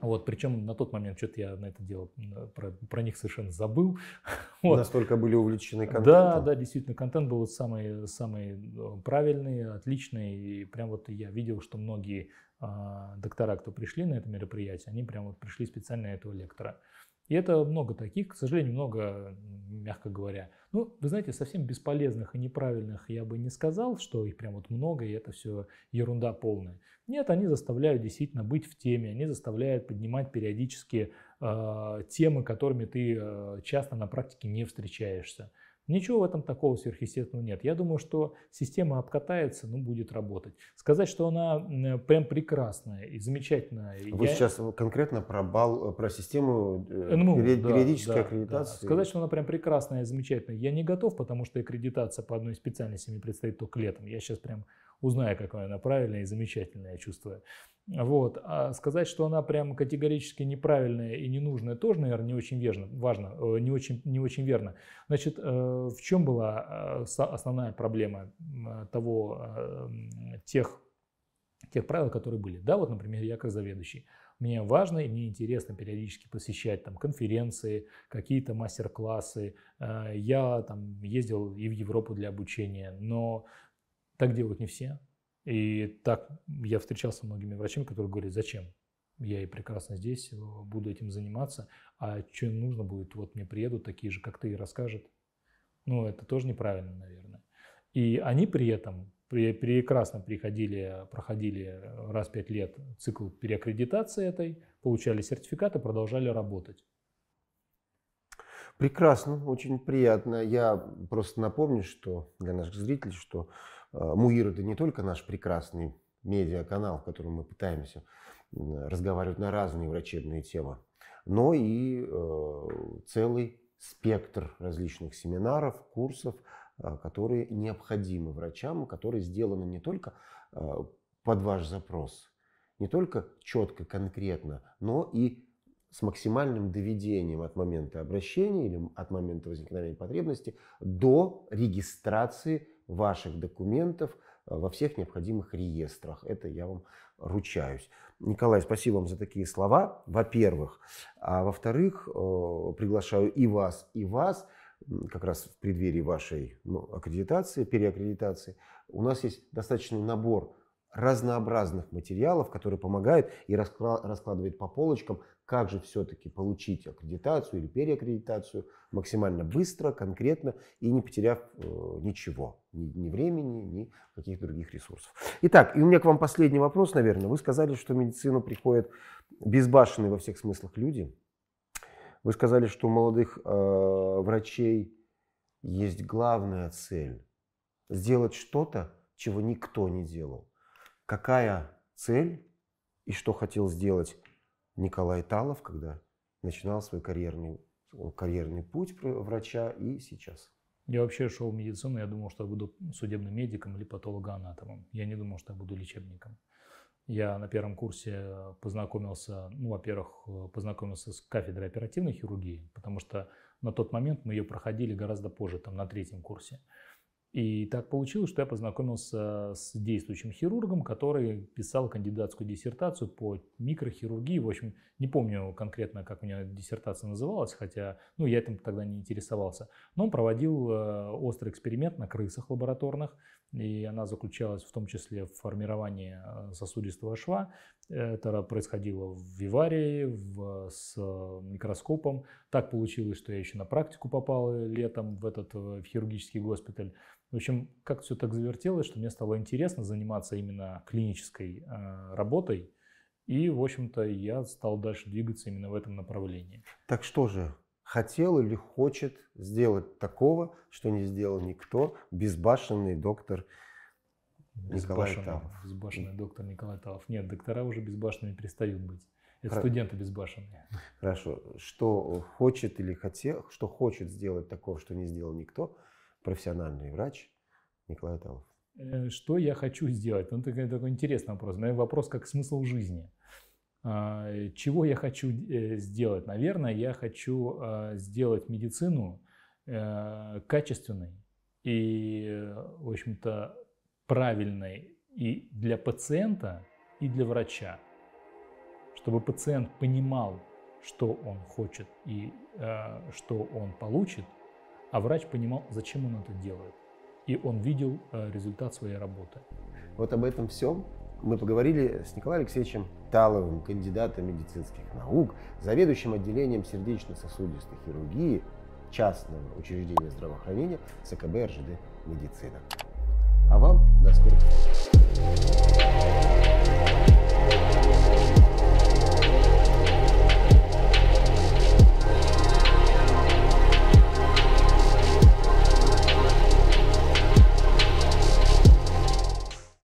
Speaker 1: Вот, причем на тот момент что-то я на это дело про, про них совершенно забыл. Вот. Настолько были увлечены контентом. Да, да, действительно, контент был самый, самый э, правильный, отличный. И прям вот я видел, что многие а, доктора, кто пришли на это мероприятие, они прям вот пришли специально этого лектора. И это много таких, к сожалению, много, мягко говоря, ну, вы знаете, совсем бесполезных и неправильных я бы не сказал, что их прям вот много, и это все ерунда полная. Нет, они заставляют действительно быть в теме, они заставляют поднимать периодически э, темы, которыми ты э, часто на практике не встречаешься. Ничего в этом такого сверхъестественного нет. Я думаю, что система обкатается, ну, будет работать. Сказать, что она прям прекрасная и замечательная. Вы я... сейчас
Speaker 2: конкретно про бал, про систему НМУ, э, периодической да, аккредитации. Да. Сказать,
Speaker 1: что она прям прекрасная и замечательная, я не готов, потому что аккредитация по одной специальности мне предстоит только летом. Я сейчас прям узнаю, какое она правильное и замечательное чувство, Вот. А сказать, что она прям категорически неправильная и ненужная, тоже, наверное, не очень верно. Важно, э, не очень, не очень верно. Значит, э, в чем была э, основная проблема того, тех, тех правил, которые были? Да, вот, например, я как заведующий. Мне важно и мне интересно периодически посещать там конференции, какие-то мастер-классы. Я там ездил и в Европу для обучения, но так делают не все. И так я встречался с многими врачами, которые говорят, зачем? Я и прекрасно здесь э, буду этим заниматься. А что им нужно будет? Вот мне приедут такие же, как ты, и расскажут. Ну, это тоже неправильно, наверное. И они при этом прекрасно приходили, проходили раз в пять лет цикл переаккредитации этой, получали сертификаты, продолжали работать.
Speaker 2: Прекрасно, очень приятно. Я просто напомню, что для наших зрителей, что а, Муир это не только наш прекрасный медиаканал, в котором мы пытаемся разговаривать на разные врачебные темы, но и э, целый спектр различных семинаров, курсов, а, которые необходимы врачам, которые сделаны не только а, под ваш запрос, не только четко, конкретно, но и с максимальным доведением от момента обращения или от момента возникновения потребности до регистрации ваших документов э, во всех необходимых реестрах. Это я вам ручаюсь. Николай, спасибо вам за такие слова, во-первых. А во-вторых, э, приглашаю и вас, и вас, как раз в преддверии вашей ну, аккредитации, переаккредитации, у нас есть достаточный набор разнообразных материалов, которые помогают и раскладывает по полочкам как же все-таки получить аккредитацию или переаккредитацию максимально быстро, конкретно и не потеряв э, ничего, ни, ни времени, ни каких других ресурсов. Итак, и у меня к вам последний вопрос, наверное. Вы сказали, что в медицину приходят безбашенные во всех смыслах люди. Вы сказали, что у молодых э, врачей есть главная цель – сделать что-то, чего никто не делал. Какая цель и что хотел сделать Николай Талов, когда начинал свой карьерный, э, карьерный путь врача и
Speaker 1: сейчас. Я вообще шел в медицину, я думал, что я буду судебным медиком или патологоанатомом. Я не думал, что я буду лечебником. Я на первом курсе познакомился, ну, во-первых, э, познакомился с кафедрой оперативной хирургии, потому что на тот момент мы ее проходили гораздо позже, там, на третьем курсе. И так получилось, что я познакомился с действующим хирургом, который писал кандидатскую диссертацию по микрохирургии. В общем, не помню конкретно, как у меня диссертация называлась, хотя ну, я этим тогда не интересовался. Но он проводил э, острый эксперимент на крысах лабораторных, и она заключалась в том числе в формировании э, сосудистого шва. Это происходило в виварии в, с э, микроскопом. Так получилось, что я еще на практику попал э, летом в этот в хирургический госпиталь. В общем, как все так завертелось, что мне стало интересно заниматься именно клинической э, работой. И, в общем-то, я стал дальше двигаться именно в этом направлении. Так что же, хотел или хочет сделать
Speaker 2: такого, что не сделал никто, безбашенный доктор Николай Талов.
Speaker 1: Безбашенный доктор Николай Талов. Нет, доктора уже безбашенными перестают быть. Это Хра... студенты безбашенные.
Speaker 2: Хорошо. Что хочет или хотел, что хочет сделать такого, что не сделал никто, профессиональный врач Николай Талов.
Speaker 1: Э, что я хочу сделать? Ну, такой, такой интересный вопрос. Наверное, вопрос как смысл жизни. А, э, чего я хочу э, сделать? Наверное, я хочу а, сделать медицину э, качественной и, в общем-то, правильной и для пациента, и для врача. Чтобы пациент понимал, что он хочет и а, что он получит, а врач понимал, зачем он это делает. И он видел результат своей работы. Вот
Speaker 2: об этом всем мы поговорили с Николаем Алексеевичем Таловым, кандидатом медицинских наук, заведующим отделением сердечно-сосудистой хирургии частного учреждения здравоохранения СКБ РЖД «Медицина». А вам до скорых встреч!